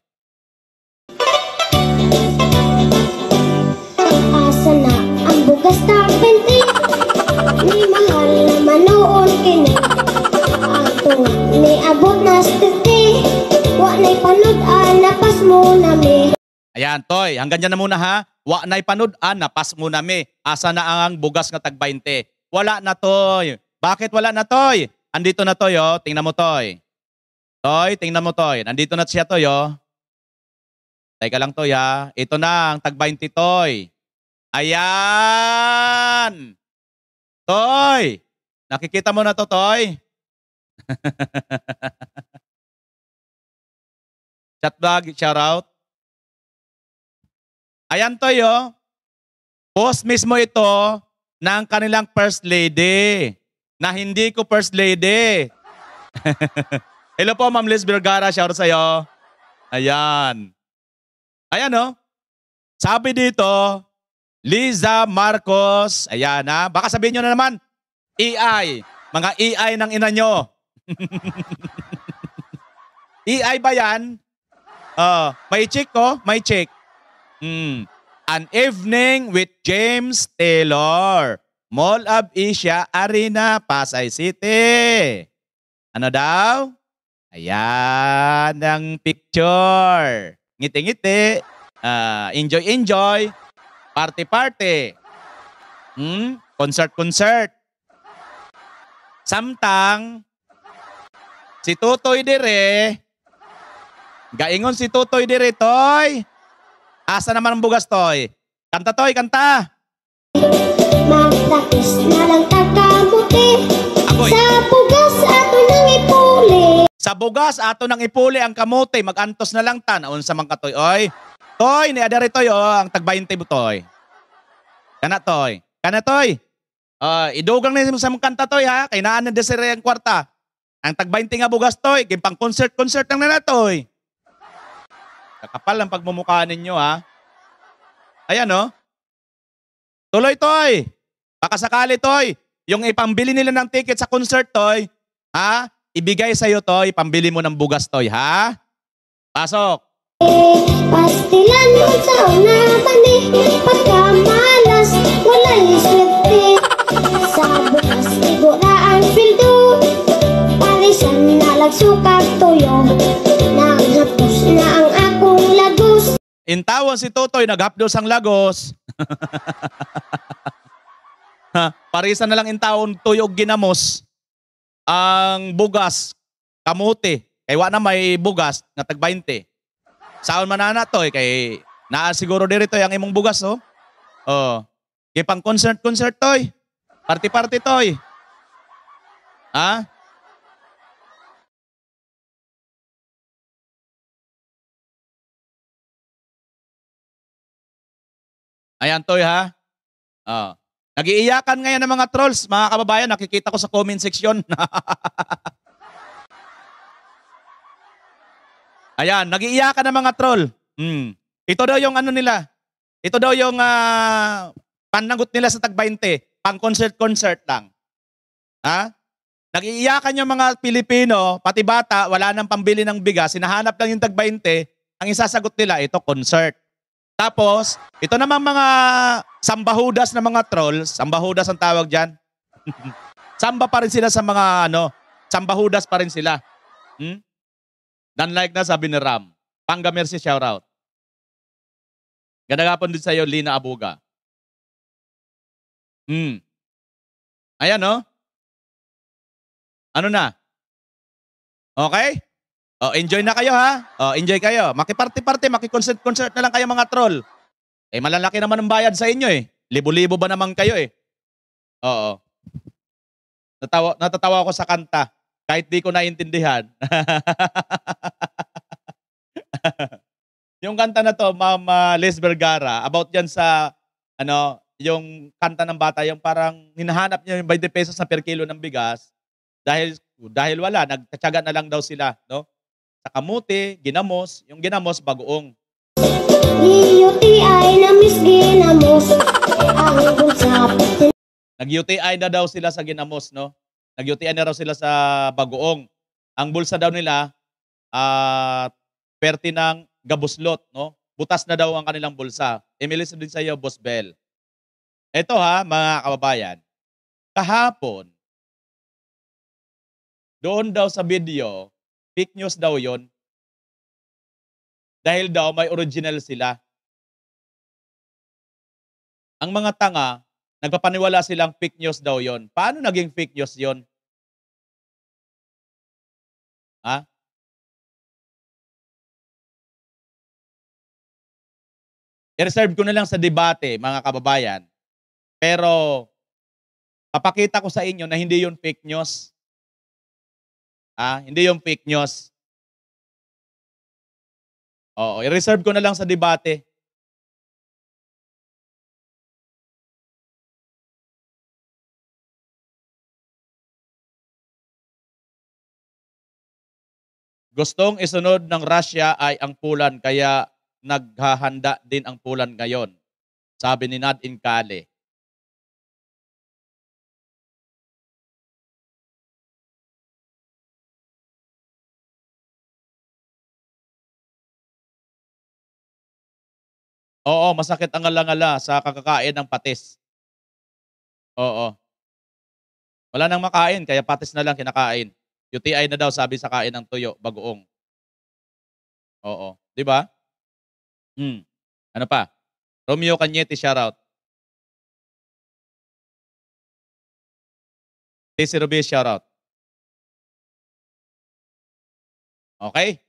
Asa na ang bugas na pente? Ni mahal na manoon kini. Ato ni abot na stete. Wa na'y panood-an, ah, napas mo na me.
Ayan, Toy. Hanggang dyan na muna ha. Wa na'y panood-an, ah, napas mo na me. Asa na ang bugas nga tag-20? Wala na, Toy. Bakit wala na, Toy? Andito na, Toy, oh. Tingnan mo, Toy. Toy, tingnan mo, Toy. Nandito na siya, Toy, oh. Teka lang, Toy, ha. Ito na, ang tag-20, Toy. Ayan! Toy! Nakikita mo na to, Toy?
*laughs* Chatbag,
shoutout. Ayan Toy, yo. Oh. Post mismo ito ng kanilang first lady na hindi ko first lady. *laughs* Hello po, Ma'am Liz Vergara. Shout out sa'yo. Ayan. Ayan, oh. Sabi dito, Liza Marcos. Ayan, ha. Ah. Baka sabihin nyo na naman, EI. Mga EI ng ina nyo. *laughs* EI ba yan? Uh, may check, ko? Oh. May check. Mm. An Evening with James Taylor. Mall of Asia Arena, Pasay City. Ano daw? Ayan ang picture. Ngiti-ngiti. Uh, ah, enjoy-enjoy. Party-party. Hmm? Concert-concert. Samtang, si Tutoy dire, gaingon si Tutoy dire, Toy. Asa naman ang bugas, Toy? Kanta, Toy, kanta.
Kanta magtakis na lang takamuti Aboy. Sa bugas
ato nang ipuli Sa bugas nang ipuli ang kamote Magantos na lang ta naon sa mga Oy Toy, ni niadari toy oh, ang tagbayinti mo toy Kana toy Kana toy uh, Idugang na sa mong kanta toy ha Kainaan na desire ang kwarta Ang tagbayinti nga bugas toy pang concert-concert lang na na toy Kakapal ang pagmumukha ninyo ha Ayan oh Tuloy, Toy! Baka sakali, Toy, yung ipambili nila ng ticket sa concert, Toy, ha? Ibigay sa iyo Toy, pambili mo ng bugas, Toy, ha? Pasok!
Pastilan mo daw na bani Pagkamalas, wala'y swerte Sa bukas, igura ang pildo Parisan na lagsukat toyo. Oh. Nang hapos na ang akong lagos
Intawan si Totoy, naghapdos ang lagos *laughs* Ha? Parisa na lang in taon, tuyog ginamos, ang bugas, kamote. Kay wa na may bugas, nga tag 20. Saan manana to, eh, kay naa siguro diri to ang imong bugas, oh. Oh. Kay pang concert-concert toy. Eh. Party-party toy. Eh. Ha?
Ayan toy eh, ha.
Oh. Nagiiyakan ngayon ng mga trolls. Mga kababayan, nakikita ko sa comment section. *laughs* Ayan, nagiiyakan ng mga troll. Mm. Ito daw yung ano nila. Ito daw yung uh, ah, panlagot nila sa tag-20. Pang concert-concert lang. Ha? Nagiiyakan yung mga Pilipino, pati bata, wala nang pambili ng bigas. Sinahanap lang yung tag-20. Ang isasagot nila, ito concert. Tapos, ito namang mga sambahudas na mga troll, sambahudas ang tawag diyan. *laughs* Samba pa rin sila sa mga ano, sambahudas pa rin sila. Hmm? Dan like na sabi ni Ram. Pangga Mercy shout out. Ganagapon din sa iyo Lina Abuga.
Hmm. Ayan no. Oh. Ano na?
Okay? Oh, enjoy na kayo ha. Oh, enjoy kayo. Maki-party-party, maki-concert-concert na lang kayo mga troll. Eh malalaki naman ang bayad sa inyo eh. Libo-libo ba naman kayo eh? Oo. Natawa, natatawa ako sa kanta. Kahit di ko naintindihan. *laughs* yung kanta na to, Mama ah, Les Vergara, about yan sa, ano, yung kanta ng bata, yung parang hinahanap niya yung 20 pesos na per kilo ng bigas dahil dahil wala, nagtatsaga na lang daw sila, no? Sa kamuti, ginamos, yung ginamos, bagoong.
Nag-UTI na miss ginamos.
Nag-UTI na daw sila sa ginamos, no? Nag-UTI na raw sila sa bagoong. Ang bulsa daw nila, uh, ah, perti ng gabuslot, no? Butas na daw ang kanilang bulsa. Emilis din sa iyo, Boss Bell. Ito ha, mga kababayan. Kahapon,
doon daw sa video, fake news daw yon dahil
daw may original sila. Ang mga tanga, nagpapaniwala silang fake news daw yon. Paano naging fake news yon?
Ha? I-reserve ko na lang sa debate, mga kababayan. Pero, papakita ko sa inyo na hindi yung fake news. Ha? hindi yung fake news. Oo, i-reserve ko na lang sa debate.
Gustong isunod ng Russia ay ang Pulan kaya naghahanda din ang Pulan ngayon. Sabi ni Nad Inkale.
Oo, masakit ang alangala sa kakakain ng patis. Oo. Wala nang makain, kaya patis na lang kinakain. UTI na daw sabi sa kain ng tuyo, bagoong. Oo. Di ba? Hmm. Ano pa? Romeo Cagnete, shoutout. Tessy Rubies, shoutout. Okay?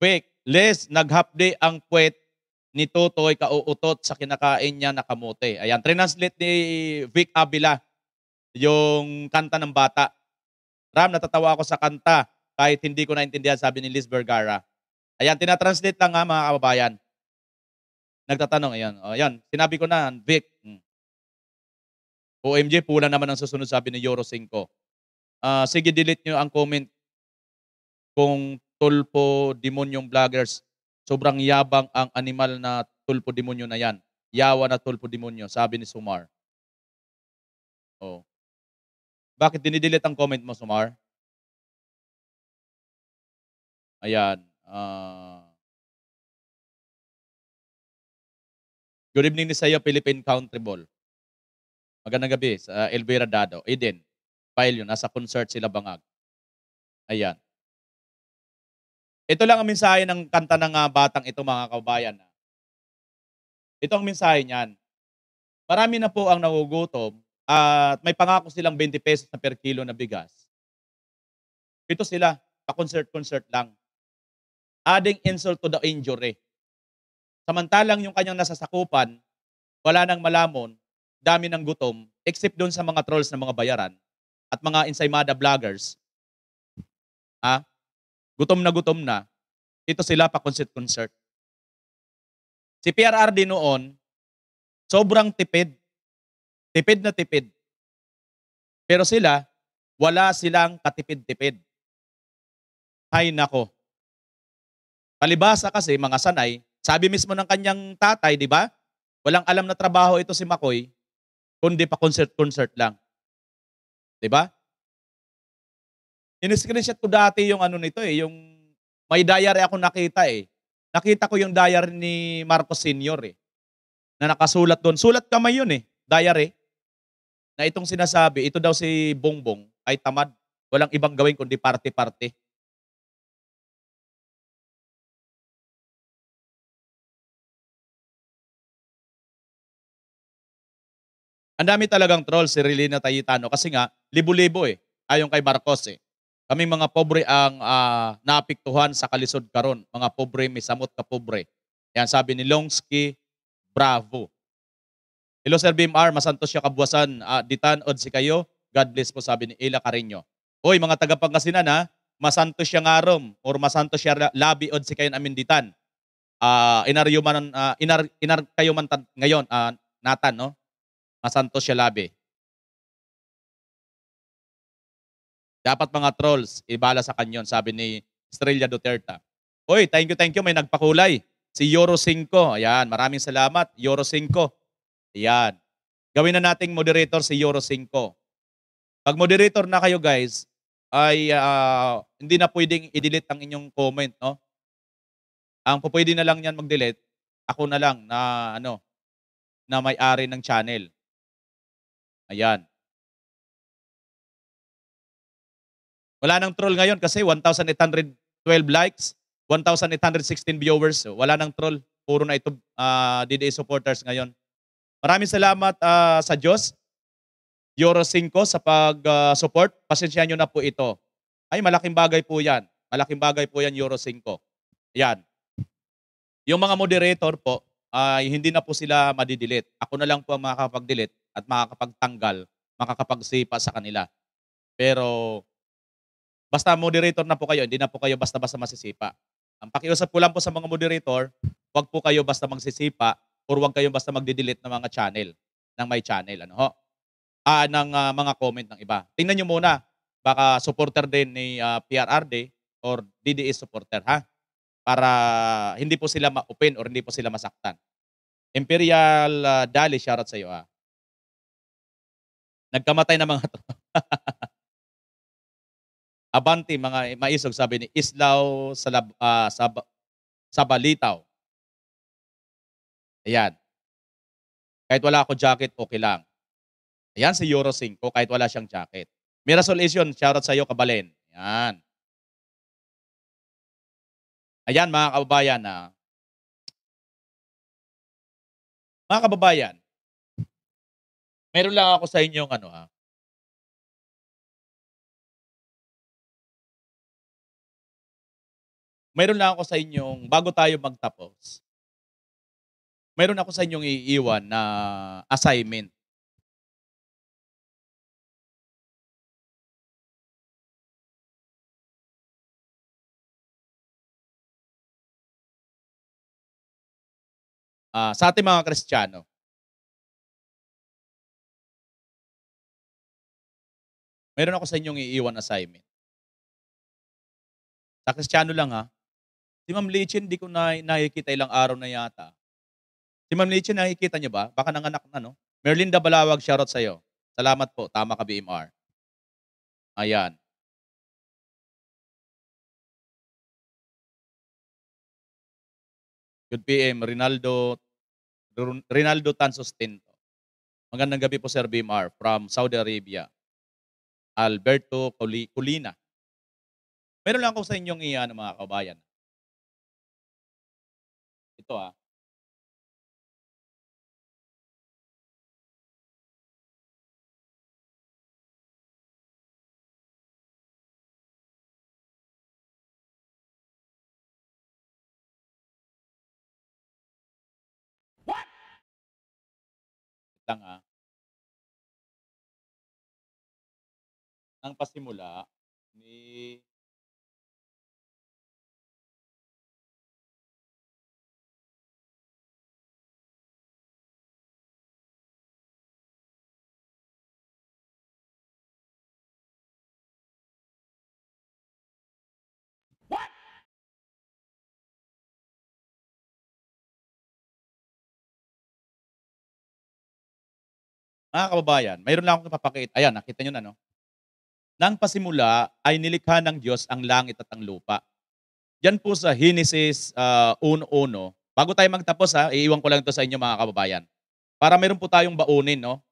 quick, less naghapdi ang puwet ni Totoy kauutot sa kinakain niya na kamote. Ayan, translate ni Vic Avila yung kanta ng bata. Ram, natatawa ako sa kanta kahit hindi ko naintindihan, sabi ni Liz Vergara. Ayan, tinatranslate lang nga mga kababayan. Nagtatanong, ayan. O, ayan, sinabi ko na, Vic. Hmm. OMG, pula naman ang susunod, sabi ni Euro 5. Uh, sige, delete nyo ang comment kung tulpo demonyong vloggers. Sobrang yabang ang animal na tulpo demonyo na yan. Yawa na tulpo demonyo, sabi ni Sumar.
Oh. Bakit dinidelete ang comment mo, Sumar? Ayan. Uh, good evening ni sa'yo, Philippine Country Ball. Magandang gabi sa
Elvira Dado. Eden, file yun. Nasa concert sila bangag. Ayan. Ito lang ang mensahe ng kanta ng uh, batang ito mga kabayan. Ah. Ito ang mensahe niyan. Marami na po ang nagugutom at uh, may pangako silang 20 pesos na per kilo na bigas. Ito sila, pa-concert-concert lang. Adding insult to the injury. Samantalang yung kanyang nasasakupan, wala nang malamon, dami ng gutom, except doon sa mga trolls na mga bayaran at mga insaymada vloggers. Ha? Ah, gutom na gutom na, ito sila pa concert-concert.
Si PRRD noon, sobrang tipid. Tipid na tipid. Pero sila, wala silang katipid-tipid.
Hay nako. Palibasa kasi mga sanay, sabi mismo ng kanyang tatay, di ba? Walang alam na trabaho ito si Makoy, kundi pa concert-concert lang. Di ba? in-screenshot ko dati yung ano nito eh, yung may diary ako nakita eh. Nakita ko yung diary ni Marcos Senior eh, na nakasulat doon. Sulat kamay yun eh, diary. Na itong sinasabi, ito daw si Bongbong ay tamad. Walang ibang gawin kundi party-party.
Ang dami talagang troll si
Relina Tayitano kasi nga, libo-libo eh. Ayon kay Marcos eh. Kami mga pobre ang uh, ah, naapiktuhan sa kalisod karon. Mga pobre, may samot ka pobre. Yan sabi ni Longski, bravo. Hello Sir BMR, masantos siya kabuwasan. Uh, ditan, od si kayo. God bless po sabi ni Ila Carino. Hoy mga tagapagkasinan ha, masantos siya ngarom or masantos siya labi od si kayo amin ditan. Uh, inaryo man, uh, inar, inar kayo man tad, ngayon, uh, natan, no? Masantos siya labi. Dapat mga trolls, ibala sa kanyon, sabi ni Estrella Duterte. Oy, thank you, thank you. May nagpakulay. Si Euro 5. Ayan, maraming salamat. Euro 5. Ayan. Gawin na nating moderator si Euro 5. Pag moderator na kayo guys, ay uh, hindi na pwedeng i-delete ang inyong comment, no? Ang pwede na lang yan mag-delete, ako na lang na ano, na may-ari ng channel. Ayan. Wala nang troll ngayon kasi 1,812 likes, 1,816 viewers. So wala nang troll. Puro na ito uh, ah, DDA supporters ngayon. Maraming salamat uh, sa Diyos. Euro 5 sa pag-support. Ah, uh, Pasensya nyo na po ito. Ay, malaking bagay po yan. Malaking bagay po yan, Euro 5. Yan. Yung mga moderator po, ay uh, hindi na po sila madidelete. Ako na lang po ang makakapag-delete at makakapagtanggal, makakapagsipa sa kanila. Pero Basta moderator na po kayo, hindi na po kayo basta-basta masisipa. Ang pakiusap ko lang po sa mga moderator, huwag po kayo basta magsisipa or huwag kayo basta magde-delete ng mga channel, ng may channel, ano ho? Ah, ng uh, mga comment ng iba. Tingnan nyo muna, baka supporter din ni uh, ah, PRRD or DDS e supporter, ha? Para hindi po sila ma-open or hindi po sila masaktan. Imperial uh, Dali, shoutout sa iyo, ha? Nagkamatay na mga *laughs* to. Abante mga maisog sabi ni Islaw sa lab, uh, ah, sa, sa Balitaw. Ayan. Kahit wala ako jacket, okay lang. Ayan si Euro 5 kahit wala siyang jacket. Mirasol is yun. Shoutout sa iyo, Kabalen. Ayan.
Ayan mga kababayan. Ah. Mga kababayan, meron lang ako sa inyong ano ha. Ah, mayroon lang ako sa inyong, bago tayo magtapos, mayroon ako sa inyong iiwan na assignment. Uh, sa ating mga Kristiyano. Meron ako sa inyong iiwan assignment.
Sa Kristiyano lang ha, Si Ma'am Lichin, hindi ko na, nakikita ilang araw na yata. Si Ma'am Lichin, nakikita niyo ba? Baka nanganak na, no? Merlinda Balawag, shoutout sa'yo. Salamat
po. Tama ka, BMR. Ayan. Good PM, Rinaldo,
Rinaldo Tansostento. Magandang gabi po, Sir BMR, from Saudi Arabia. Alberto Colina. Meron lang ako
sa inyong iyan, mga kabayan ah. Lang ah. Ang pasimula ni Mga kababayan, mayroon lang akong ipapakita.
Ayan, nakita nyo na, no? Nang pasimula ay nilikha ng Diyos ang langit at ang lupa. Yan po sa Genesis uh, ah, 1.1. Bago tayo magtapos, ha, iiwan ko lang ito sa inyo mga kababayan. Para mayroon po tayong baunin, no?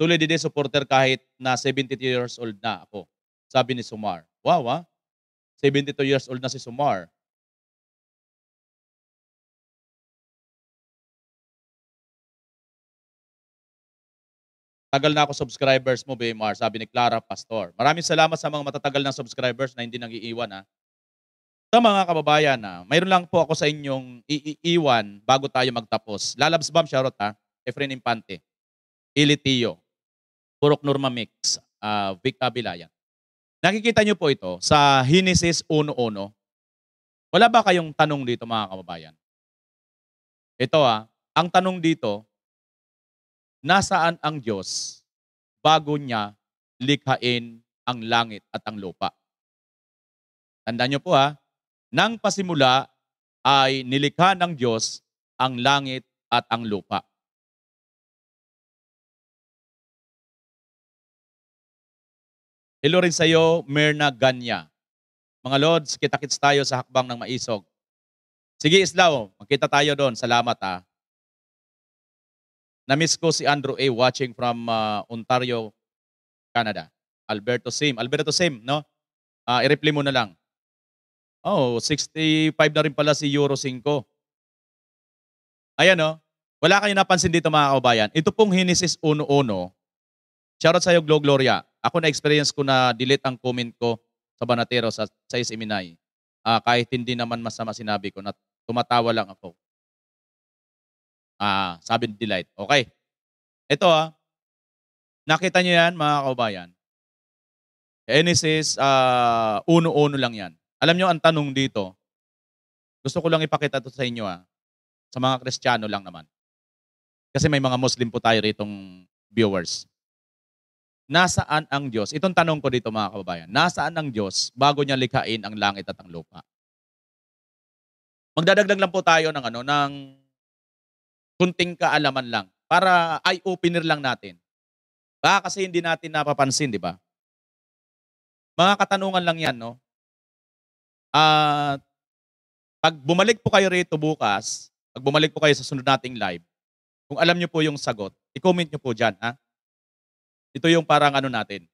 Solid din supporter kahit na 72 years old na ako. Sabi ni Sumar. Wow, ha?
72 years old na si Sumar. Tagal na ako subscribers
mo, BMR, sabi ni Clara Pastor. Maraming salamat sa mga matatagal na subscribers na hindi nang iiwan ha. Ah. Sa mga kababayan na, ah, mayroon lang po ako sa inyong iiwan bago tayo magtapos. Lalabs Bam, shoutout ha. Ah, Efren Impante, Ilitio, Burok Norma Mix, uh, Vic Abilayan. Nakikita niyo po ito sa Hinesis 1.1. Wala ba kayong tanong dito mga kababayan? Ito ha, ang tanong dito, nasaan ang Diyos bago niya likhain ang langit at ang lupa. Tandaan niyo po ha, nang pasimula ay nilikha ng Diyos ang
langit at ang lupa.
Hello rin sa iyo, Myrna Ganya. Mga Lords, kita-kits tayo sa hakbang ng maisog. Sige, Islaw, magkita tayo doon. Salamat ha. Na-miss ko si Andrew A. watching from uh, Ontario, Canada. Alberto Sim. Alberto Sim, no? Uh, i-reply mo na lang. Oh, 65 na rin pala si Euro 5. Ayan, no? Oh. Wala kayo napansin dito mga kaubayan. Ito pong Hinesis 1.1. Shoutout sa'yo, Glo Gloria. Ako na-experience ko na delete ang comment ko sa Banatero sa, sa Isiminay. Uh, ah, kahit hindi naman masama sinabi ko na tumatawa lang ako. Ah, sabi ni Delight. Okay. Ito ah, nakita niyo yan mga kaubayan. Genesis uh, uno-uno lang yan. Alam niyo ang tanong dito, gusto ko lang ipakita to sa inyo ah, sa mga Kristiyano lang naman. Kasi may mga Muslim po tayo ritong viewers. Nasaan ang Diyos? Itong tanong ko dito mga kababayan. Nasaan ang Diyos bago niya likhain ang langit at ang lupa? Magdadagdag lang po tayo ng ano ng kunting kaalaman lang para eye-opener lang natin. Baka kasi hindi natin napapansin, di ba? Mga katanungan lang yan, no? At uh, pag bumalik po kayo rito bukas, pag bumalik po kayo sa sunod nating live, kung alam niyo po yung sagot, i-comment niyo po dyan, ha? Ito yung parang ano natin.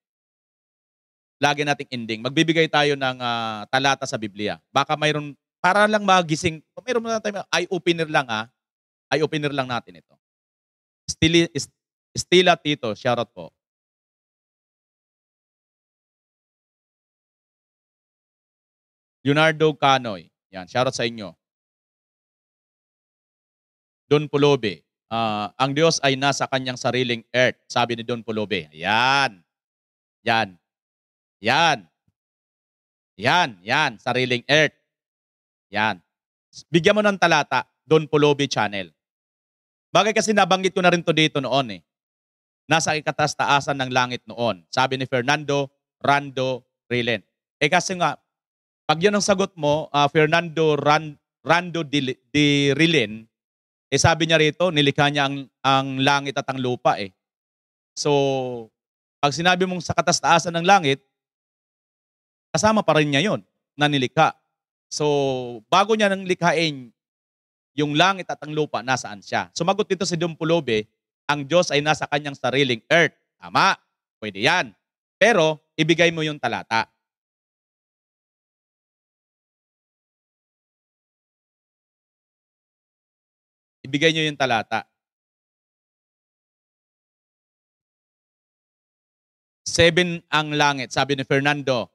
Lagi nating ending. Magbibigay tayo ng uh, talata sa Biblia. Baka mayroon, para lang magising, mayroon na tayo, eye-opener lang ha, ay opener lang natin ito. Stila, Stila Tito, shoutout po. Leonardo Canoy. Yan, shoutout sa inyo. Don Pulobe. Uh, ah, ang Diyos ay nasa kanyang sariling earth, sabi ni Don Pulobe. Yan. Yan. Yan. Yan, yan, sariling earth. Yan. Bigyan mo ng talata, Don Pulobe Channel. Bagay kasi nabanggit ko na rin to dito noon eh. Nasa ikatas-taasan ng langit noon. Sabi ni Fernando Rando Rilen. Eh kasi nga, pag yun ang sagot mo, uh, Fernando Ran, Rando de, de Rilen, eh sabi niya rito, nilikha niya ang, ang langit at ang lupa eh. So, pag sinabi mong sa katas-taasan ng langit, kasama pa rin niya yon na nilikha. So, bago niya nang likhain yung langit at ang lupa, nasaan siya? Sumagot dito si Dumpulobe, ang Diyos ay nasa kanyang sariling earth. Tama, pwede yan. Pero, ibigay mo yung talata.
Ibigay niyo yung talata.
Seven ang langit, sabi ni Fernando.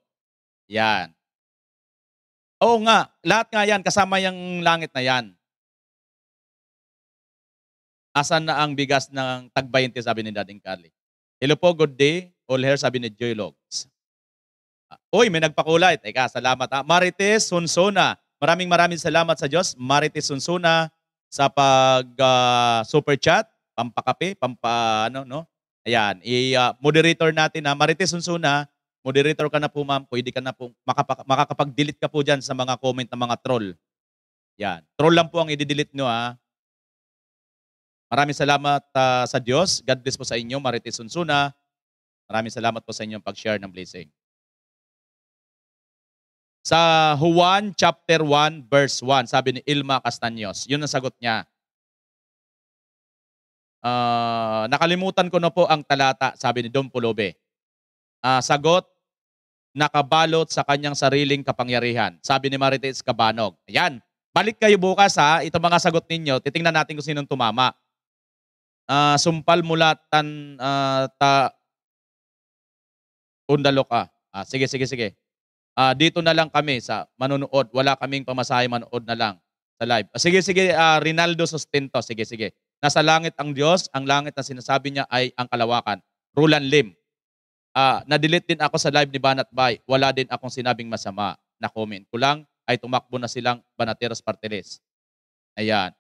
Yan. Oo nga, lahat nga yan, kasama yung langit na yan. Asan na ang bigas ng tagbayinti, sabi ni Dating Carly. Hello po, good day. All here, sabi ni Joy Logs. Uy, ah, may nagpakulay. Teka, salamat ha. Marites Sunsuna. Maraming maraming salamat sa Diyos. Marites Sunsuna sa pag uh, super chat, pampakape, pampa ano no. Ayan, i uh, moderator natin na Marites Sunsuna, moderator ka na po ma'am, pwede ka na po makapag- makakapag-delete ka po diyan sa mga comment ng mga troll. Yan. Troll lang po ang i-delete nyo ha. Maraming salamat uh, sa Diyos. God bless po sa inyo, Marites Sunsuna. Maraming salamat po sa inyong pag-share ng blessing. Sa Juan chapter 1 verse 1, sabi ni Ilma Castaños, yun ang sagot niya. Uh, nakalimutan ko na po ang talata, sabi ni Dom Pulobe. Uh, ah, sagot, nakabalot sa kanyang sariling kapangyarihan. Sabi ni Marites Cabanog. Ayan, balik kayo bukas ha, itong mga sagot ninyo, titingnan natin kung sinong tumama uh, sumpal mula tan uh, ta undalok ah. ah. Sige, sige, sige. Ah, dito na lang kami sa manonood. Wala kaming pamasahe, manood na lang sa live. Ah, sige, sige, ah, Rinaldo Sustento. Sige, sige. Nasa langit ang Diyos. Ang langit na sinasabi niya ay ang kalawakan. Rulan Lim. Ah, na-delete din ako sa live ni Banat Bay. Wala din akong sinabing masama na comment Kulang ay tumakbo na silang Banateras Partiles. Ayan.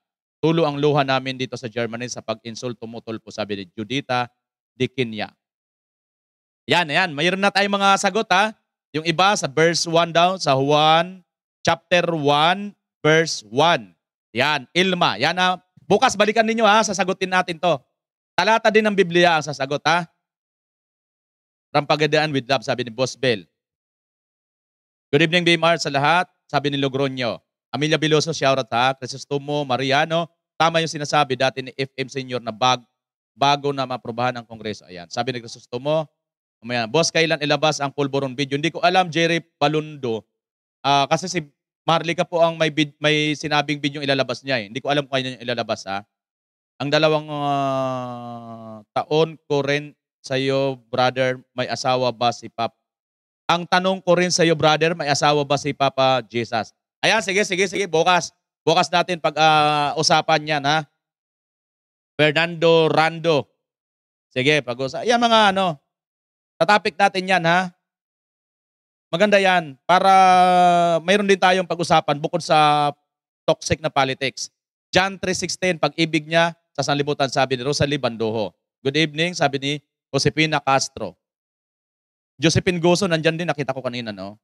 Tulo ang luha namin dito sa Germany sa pag-insulto mutol po sabi ni Judita de Kenya. Yan, yan. Mayroon na tayong mga sagot ha. Yung iba sa verse 1 daw, sa Juan, chapter 1, verse 1. Yan, Ilma. Yan ha. Bukas balikan ninyo ha, sasagutin natin to. Talata din ng Biblia ang sasagot ha. Rampagadaan with love, sabi ni Boss Bell. Good evening, BMR, sa lahat. Sabi ni Logroño. Amelia Biloso, shoutout ha. Crisostomo, Mariano. Tama yung sinasabi dati ni FM Senior na bag, bago na maprobahan ang Kongreso. Ayan. Sabi ni Crisostomo, Mamaya, boss, kailan ilabas ang Pulboron video? Hindi ko alam, Jerry Balundo. Uh, kasi si Marley ka po ang may, bid, may sinabing video ilalabas niya. Eh. Hindi ko alam kung kailan ilalabas. Ha? Ang dalawang uh, taon ko rin sa'yo, brother, may asawa ba si Papa? Ang tanong ko rin sa'yo, brother, may asawa ba si Papa Jesus? Ayan, sige, sige, sige. Bukas. Bukas natin pag-usapan ah, uh, yan, ha? Fernando Rando. Sige, pag-usapan. Yan mga ano. topic natin yan, ha? Maganda yan. Para mayroon din tayong pag-usapan bukod sa toxic na politics. John 3.16, pag-ibig niya sa sanlibutan, sabi ni Rosalie Bandoho. Good evening, sabi ni Josepina Castro. Josephine Goso, nandyan din, nakita ko kanina, no?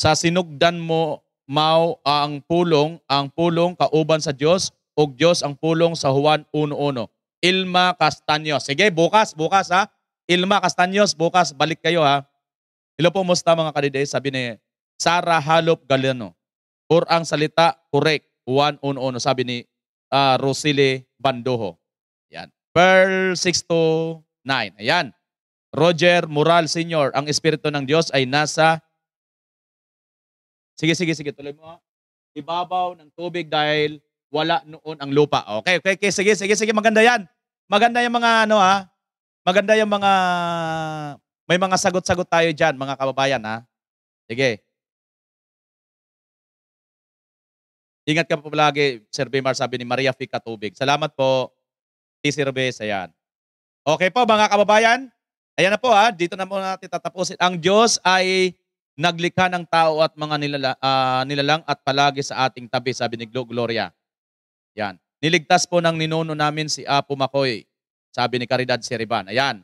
Sa sinugdan mo mao ang pulong, ang pulong kauban sa Dios ug Dios ang pulong sa Juan 1:1. Ilma Castaños. Sige, bukas, bukas ha. Ilma Castaños, bukas balik kayo ha. Hello po, musta mga kadiday? Sabi ni Sara Halop Galeno. Or ang salita, correct. 1 1 Sabi ni uh, Rosile Bandoho. Yan. Pearl 629. to Ayan. Roger Mural Senior, Ang Espiritu ng Diyos ay nasa Sige, sige, sige. Tuloy mo. Ibabaw ng tubig dahil wala noon ang lupa. Okay, okay, okay. Sige, sige, sige. Maganda yan. Maganda yung mga ano ha. Ah. Maganda yung mga... May mga sagot-sagot tayo dyan, mga kababayan ha. Ah. Sige. Ingat ka po palagi, Sir Bimar, sabi ni Maria Fica Tubig. Salamat po, TC Rubes. Ayan. Okay po, mga kababayan. Ayan na po ha. Ah. Dito na muna natin tatapusin. Ang Diyos ay naglikha ng tao at mga nilala, uh, nilalang at palagi sa ating tabi, sabi ni Gloria. Yan. Niligtas po ng ninuno namin si Apo Makoy, sabi ni Caridad Seriban. Ayan.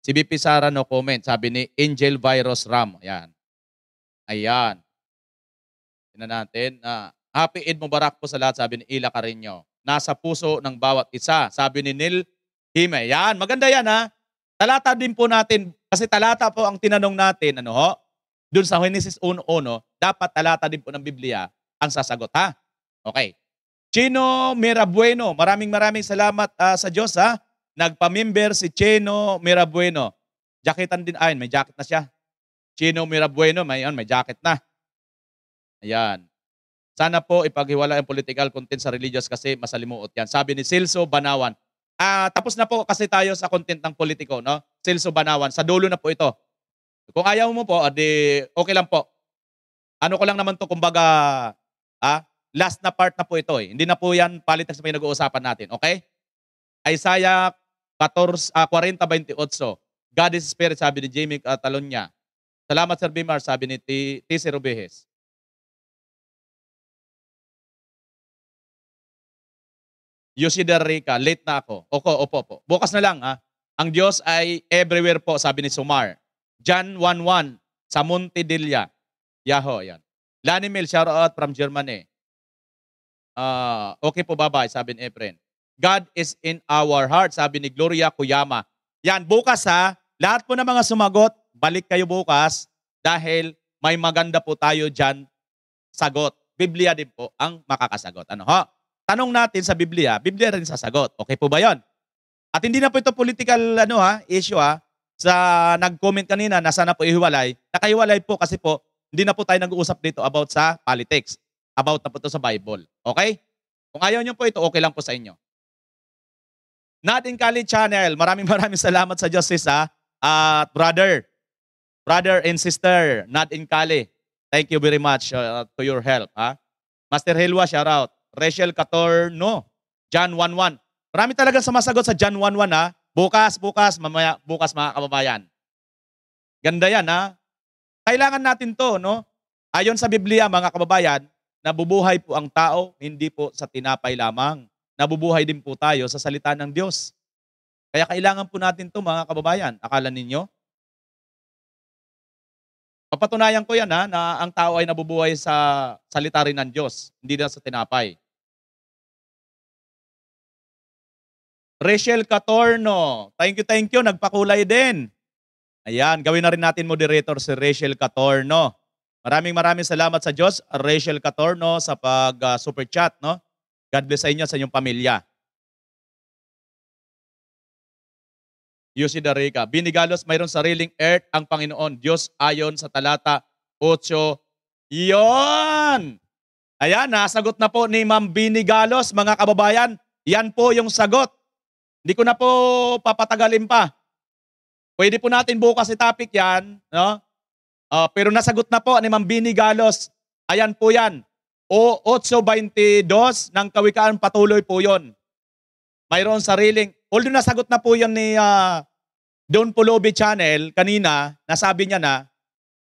Si BP Sara no comment, sabi ni Angel Virus Ram. Ayan. Ayan. Tingnan natin. Uh, happy Eid Mubarak po sa lahat, sabi ni Ila Carino. Nasa puso ng bawat isa, sabi ni Neil Hime. Yan, maganda yan ha. Talata din po natin, kasi talata po ang tinanong natin, ano ho? doon sa Genesis 1.1, dapat talata din po ng Biblia ang sasagot, ha? Okay. Chino Mirabueno, maraming maraming salamat uh, sa Diyos, ha? Nagpamimber si Chino Mirabueno. Jacketan din, ayun, may jacket na siya. Chino Mirabueno, may, ayun, may jacket na. Ayan. Sana po ipaghiwala ang political content sa religious kasi masalimuot yan. Sabi ni Silso Banawan. Ah, tapos na po kasi tayo sa content ng politiko, no? Silso Banawan. Sa dulo na po ito. Kung ayaw mo po, adi, okay lang po. Ano ko lang naman to, kumbaga, ah, last na part na po ito eh. Hindi na po yan palitan sa pinag-uusapan natin, okay? Isaiah 14, ah, 40, 28. God is Spirit, sabi ni Jamie Catalon uh, Salamat, Sir Bimar, sabi ni T. Rubehes. Yoshida Rica, late na ako. Opo, opo po. Bukas na lang ha. Ang Diyos ay everywhere po, sabi ni Sumar. John 1.1 sa Montedilla. Yaho, yan. Lani Mel, shout out from Germany. Uh, okay po, bye-bye, sabi ni Efren. God is in our heart, sabi ni Gloria Kuyama. Yan, bukas ha, lahat po ng mga sumagot, balik kayo bukas dahil may maganda po tayo dyan sagot. Biblia din po ang makakasagot. Ano ho? Tanong natin sa Biblia, Biblia rin sa sagot. Okay po ba yon? At hindi na po ito political ano ha, issue ha sa nag-comment kanina na sana po ihiwalay, nakahiwalay po kasi po, hindi na po tayo nag-uusap dito about sa politics. About na po ito sa Bible. Okay? Kung ayaw nyo po ito, okay lang po sa inyo. Not in College Channel, maraming *laughs* maraming salamat sa Diyos sa at brother, brother and sister, not in Kali. Thank you very much uh, to your help. Ha? Master Helwa, shout out. Rachel Catorno, John 1.1. Marami talaga sumasagot sa John 1.1 ha. Bukas, bukas, mamaya, bukas mga kababayan. Ganda yan ha. Kailangan natin to, no? Ayon sa Biblia mga kababayan, nabubuhay po ang tao, hindi po sa tinapay lamang. Nabubuhay din po tayo sa salita ng Diyos. Kaya kailangan po natin to mga kababayan. Akala ninyo? Papatunayan ko yan ha, na ang tao ay nabubuhay sa salita rin ng Diyos, hindi na sa tinapay. Rachel Catorno. Thank you, thank you. Nagpakulay din. Ayan, gawin na rin natin moderator si Rachel Catorno. Maraming maraming salamat sa Diyos, Rachel Catorno, sa pag-super ah, chat. No? God bless sa inyo, sa inyong pamilya. Yusida Rica, binigalos mayroon sariling earth ang Panginoon, Diyos ayon sa talata 8. Iyon! Ayan, nasagot na po ni Ma'am Binigalos, mga kababayan. Yan po yung sagot hindi ko na po papatagalin pa. Pwede po natin bukas i-topic yan. No? Uh, pero nasagot na po ni Mang Bini Galos. Ayan po yan. O 8.22 ng Kawikaan patuloy po yon. Mayroon sariling. Although nasagot na po yon ni uh, Don Pulobi Channel kanina, nasabi niya na,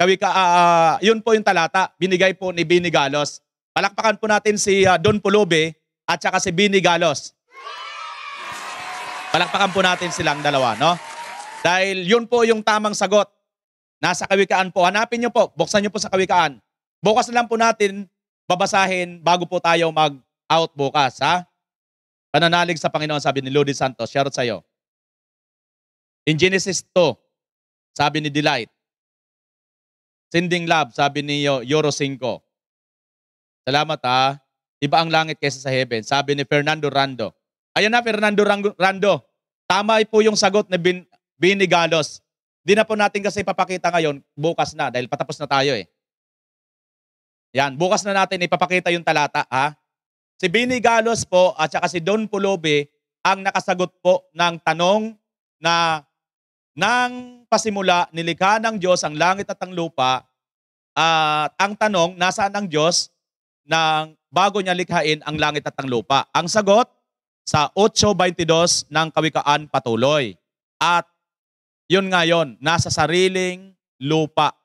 Kawika, uh, uh, yun po yung talata, binigay po ni Bini Galos. Palakpakan po natin si uh, Don Pulobe at saka si Bini Galos. Palakpakan po natin silang dalawa, no? Dahil yun po yung tamang sagot. Nasa kawikaan po. Hanapin nyo po. Buksan nyo po sa kawikaan. Bukas na lang po natin babasahin bago po tayo mag-out bukas, ha? Pananalig sa Panginoon, sabi ni Lodi Santos. Share sa iyo. In Genesis 2, sabi ni Delight. Sending love, sabi ni Euro 5. Salamat ha. Iba ang langit kaysa sa heaven. Sabi ni Fernando Rando. Ayan na, Fernando Rando. Tama po yung sagot ni Bin, Binigalos. Hindi na po natin kasi papakita ngayon, bukas na, dahil patapos na tayo eh. Yan, bukas na natin ipapakita yung talata, ha? Si Binigalos po at saka si Don Pulobe ang nakasagot po ng tanong na nang pasimula nilikha ng Diyos ang langit at ang lupa at ang tanong, nasaan ang Diyos nang bago niya likhain ang langit at ang lupa? Ang sagot, sa 8.22 ng Kawikaan patuloy. At yun ngayon, nasa sariling lupa.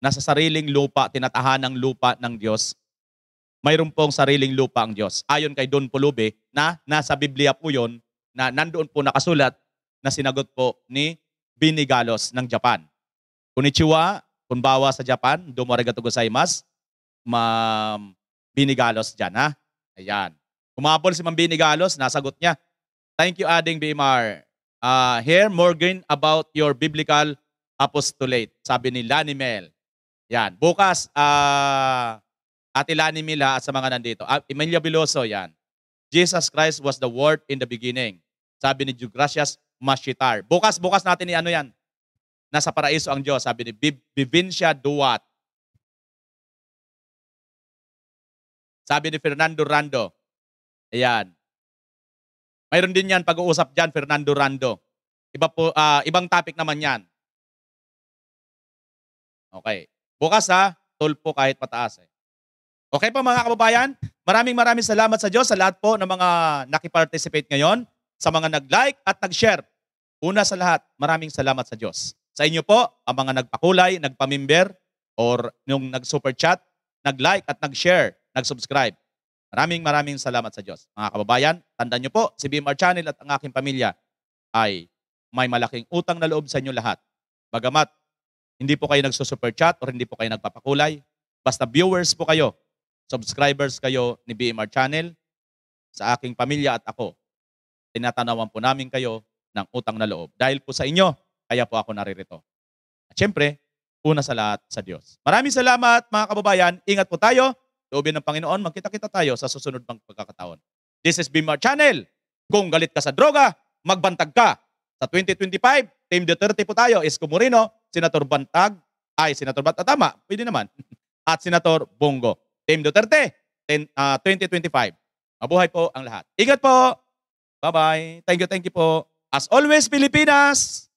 Nasa sariling lupa, tinatahan ng lupa ng Diyos. Mayroon pong sariling lupa ang Diyos. Ayon kay Don Pulube na nasa Biblia po yun, na nandoon po nakasulat na sinagot po ni Binigalos ng Japan. Konnichiwa, kunbawa sa Japan, domo arigato gozaimasu. Ma Binigalos dyan, ha? Ayan. Kumapol si Mambini Galos, nasagot niya. Thank you, Ading BMR. Uh, ah, here, Morgan, about your biblical apostolate, sabi ni Lanimel. Yan. Bukas, uh, Ate Lani Mila at sa mga nandito. Uh, ah, Emilia Biloso, yan. Jesus Christ was the Word in the beginning. Sabi ni Gracias Mashitar. Bukas, bukas natin ni ano yan. Nasa paraiso ang Diyos. Sabi ni Biv- Bivincia Duat. Sabi ni Fernando Rando. Ayan. Mayroon din yan pag-uusap dyan, Fernando Rando. Iba po, uh, ibang topic naman yan. Okay. Bukas ha, tulpo kahit pataas eh. Okay po mga kababayan? Maraming maraming salamat sa Diyos sa lahat po ng mga nakiparticipate ngayon, sa mga nag-like at nag-share. Una sa lahat, maraming salamat sa Diyos. Sa inyo po, ang mga nagpakulay, nagpamimber, or nung nag-super chat, nag-like at nag-share, nag-subscribe. Maraming maraming salamat sa Diyos. Mga kababayan, tandaan niyo po, si BMR Channel at ang aking pamilya ay may malaking utang na loob sa inyo lahat. Bagamat hindi po kayo nagsusuper chat o hindi po kayo nagpapakulay, basta viewers po kayo, subscribers kayo ni BMR Channel, sa aking pamilya at ako, tinatanawan po namin kayo ng utang na loob. Dahil po sa inyo, kaya po ako naririto. At syempre, una sa lahat sa Diyos. Maraming salamat mga kababayan. Ingat po tayo. Loobin ng Panginoon, magkita-kita tayo sa susunod pang pagkakataon. This is Bimar Channel. Kung galit ka sa droga, magbantag ka. Sa 2025, Team Duterte po tayo, Isko Moreno, Senator Bantag, ay, Senator Bantag, ah, tama, pwede naman, *laughs* at Senator Bongo. Team Duterte, 10, uh, 2025. Mabuhay po ang lahat. Ingat po. Bye-bye. Thank you, thank you po. As always, Pilipinas!